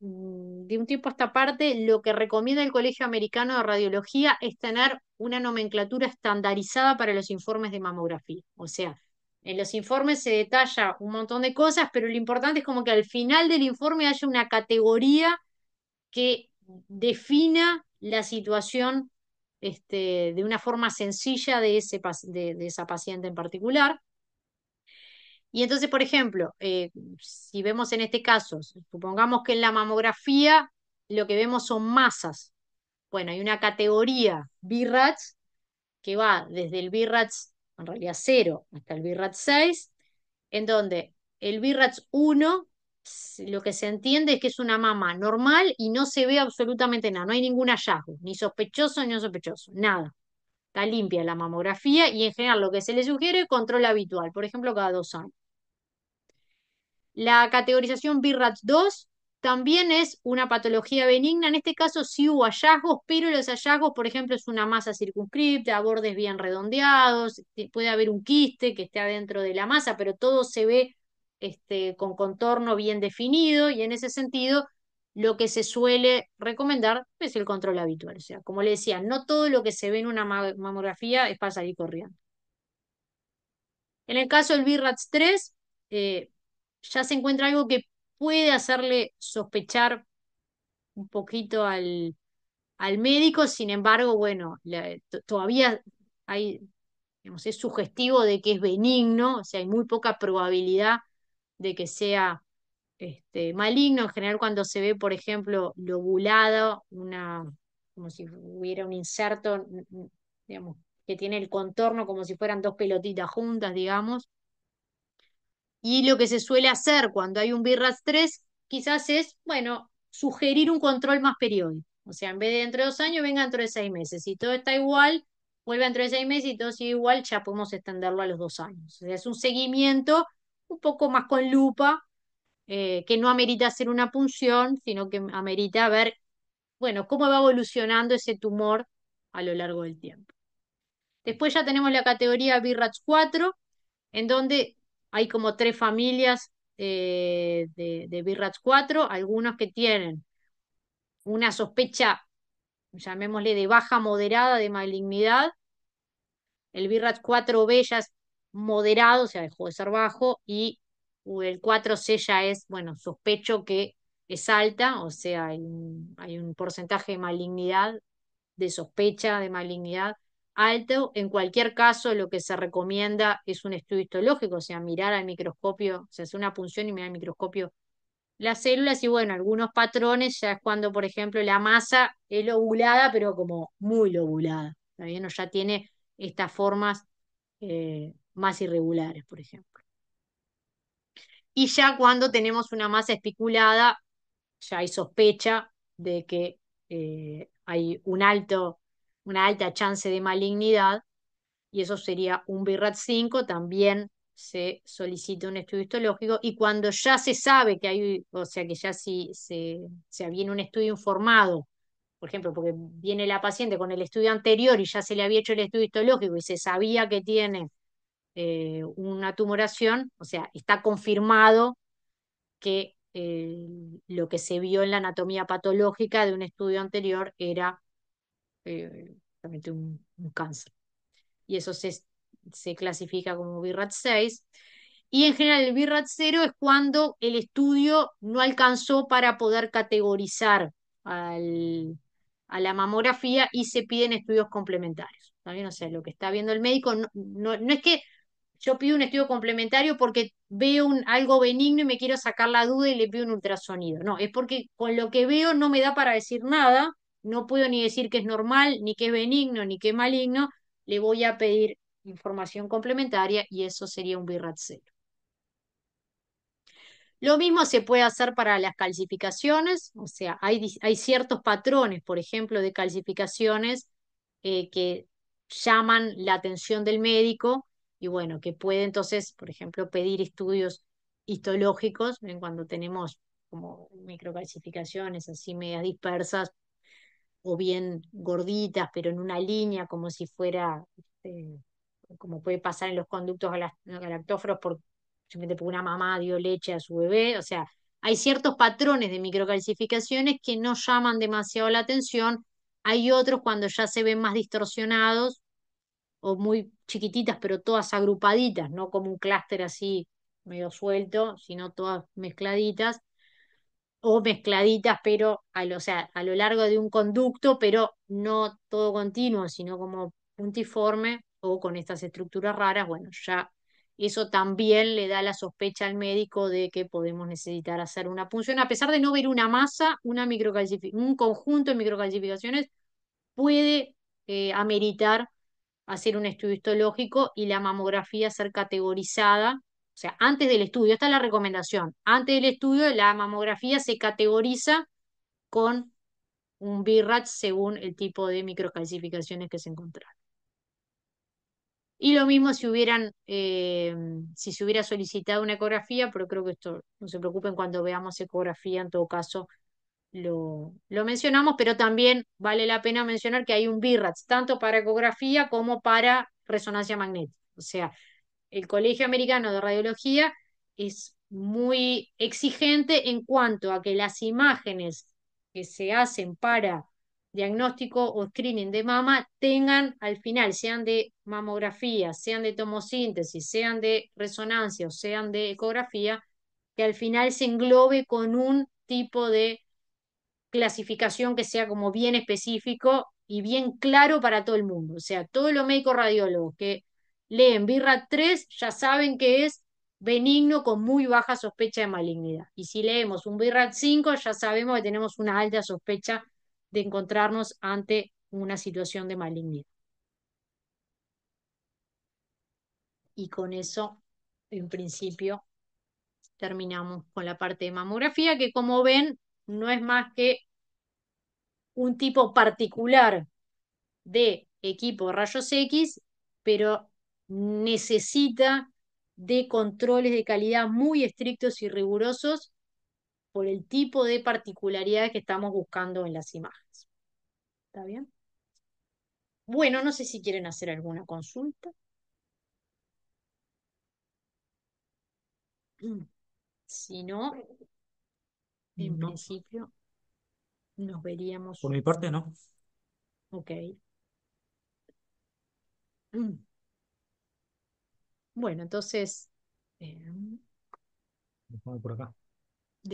Speaker 1: mm, de un tiempo a esta parte, lo que recomienda el Colegio Americano de Radiología es tener una nomenclatura estandarizada para los informes de mamografía. O sea, en los informes se detalla un montón de cosas, pero lo importante es como que al final del informe haya una categoría que defina la situación este, de una forma sencilla de, ese, de, esa paciente en particular. Y entonces, por ejemplo, eh, si vemos en este caso, supongamos que en la mamografía lo que vemos son masas, bueno, hay una categoría BRATS que va desde el BRATS, en realidad 0, hasta el BRATS 6, en donde el BRATS 1 lo que se entiende es que es una mama normal y no se ve absolutamente nada, no hay ningún hallazgo, ni sospechoso ni no sospechoso, nada. Está limpia la mamografía y en general lo que se le sugiere es control habitual, por ejemplo, cada dos años. La categorización BIRATS 2 también es una patología benigna. En este caso sí hubo hallazgos, pero los hallazgos, por ejemplo, es una masa circunscripta, bordes bien redondeados, este, puede haber un quiste que esté adentro de la masa, pero todo se ve este, con contorno bien definido y en ese sentido lo que se suele recomendar es el control habitual. O sea, como le decía, no todo lo que se ve en una mamografía es para salir corriendo. En el caso del BIRATS 3, eh, ya se encuentra algo que puede hacerle sospechar un poquito al, médico, sin embargo, bueno, todavía hay, es sugestivo de que es benigno, o sea, hay muy poca probabilidad de que sea este, maligno. En general, cuando se ve, por ejemplo, lobulado, una, como si hubiera un inserto, que tiene el contorno como si fueran dos pelotitas juntas, digamos, y lo que se suele hacer cuando hay un Virras 3 quizás es, bueno, sugerir un control más periódico. O sea, en vez de entre dos años, venga dentro de seis meses. Si todo está igual, vuelve dentro de seis meses y todo sigue igual, ya podemos extenderlo a los dos años. O sea, es un seguimiento un poco más con lupa, eh, que no amerita hacer una punción, sino que amerita ver, bueno, cómo va evolucionando ese tumor a lo largo del tiempo. Después ya tenemos la categoría B-RATS 4, en donde hay como tres familias eh, de, de cuatro, 4, algunos que tienen una sospecha, llamémosle de baja moderada de malignidad, el BIRATS 4B ya es moderado, o sea, dejó de ser bajo, y el 4C ya es, bueno, sospecho que es alta, o sea, hay un porcentaje de malignidad, de sospecha de malignidad alto. En cualquier caso, lo que se recomienda es un estudio histológico, o sea, mirar al microscopio, se hace una punción y mirar al microscopio las células y bueno, algunos patrones ya es cuando, por ejemplo, la masa es lobulada, pero como muy lobulada, ¿está bien? ya tiene estas formas eh, más irregulares, por ejemplo. Y ya cuando tenemos una masa espiculada, ya hay sospecha de que eh, hay un alto una alta chance de malignidad, y eso sería un BIRAT 5, también se solicita un estudio histológico, y cuando ya se sabe que hay, o sea, que ya si se, se viene un estudio informado, por ejemplo, porque viene la paciente con el estudio anterior y ya se le había hecho el estudio histológico y se sabía que tiene eh, una tumoración, o sea, está confirmado que eh, lo que se vio en la anatomía patológica de un estudio anterior era eh, un, cáncer. Y eso se, clasifica como BIRAT 6. Y en general el BIRAT 0 es cuando el estudio no alcanzó para poder categorizar a la mamografía y se piden estudios complementarios. También, o sea, lo que está viendo el médico no, no es que yo pido un estudio complementario porque veo un, algo benigno y me quiero sacar la duda y le pido un ultrasonido. No, es porque con lo que veo no me da para decir nada no puedo ni decir que es normal, ni que es benigno, ni que es maligno, le voy a pedir información complementaria y eso sería un birrat 0. Lo mismo se puede hacer para las calcificaciones, o sea, hay, ciertos patrones, por ejemplo, de calcificaciones eh, que llaman la atención del médico y bueno, que puede entonces, por ejemplo, pedir estudios histológicos, cuando tenemos como microcalcificaciones así medias dispersas, o bien gorditas, pero en una línea, como si fuera, este, como puede pasar en los conductos galactóforos, por, simplemente porque una mamá dio leche a su bebé, o sea, hay ciertos patrones de microcalcificaciones que no llaman demasiado la atención, hay otros cuando ya se ven más distorsionados o muy chiquititas, pero todas agrupaditas, no como un clúster así medio suelto, sino todas mezcladitas, o mezcladitas, pero a lo, sea, a lo largo de un conducto, pero no todo continuo, sino como puntiforme o con estas estructuras raras, bueno, ya eso también le da la sospecha al médico de que podemos necesitar hacer una punción, a pesar de no ver una masa, una un conjunto de microcalcificaciones puede eh, ameritar hacer un estudio histológico y la mamografía ser categorizada o sea, antes del estudio, esta es la recomendación, antes del estudio la mamografía se categoriza con un BIRAT según el tipo de microcalcificaciones que se encontraron. Y lo mismo si hubieran, eh, si se hubiera solicitado una ecografía, pero creo que esto no se preocupen cuando veamos ecografía, en todo caso lo, lo mencionamos, pero también vale la pena mencionar que hay un BIRATS tanto para ecografía como para resonancia magnética. O sea, el Colegio Americano de Radiología es muy exigente en cuanto a que las imágenes que se hacen para diagnóstico o screening de mama tengan al final, sean de mamografía, sean de tomosíntesis, sean de resonancia o sean de ecografía, que al final se englobe con un tipo de clasificación que sea como bien específico y bien claro para todo el mundo. O sea, todos los médicos radiólogos que leen birra 3, ya saben que es benigno con muy baja sospecha de malignidad. Y si leemos un BIRAT 5, ya sabemos que tenemos una alta sospecha de encontrarnos ante una situación de malignidad. Y con eso, en principio, terminamos con la parte de mamografía, que como ven, no es más que un tipo particular de equipo rayos X, pero necesita de controles de calidad muy estrictos y rigurosos por el tipo de particularidades que estamos buscando en las imágenes. ¿Está bien? Bueno, no sé si quieren hacer alguna consulta. Mm. Si no, en principio nos veríamos. Por mi parte, no. Ok. Mm. Bueno, entonces... Eh, por acá.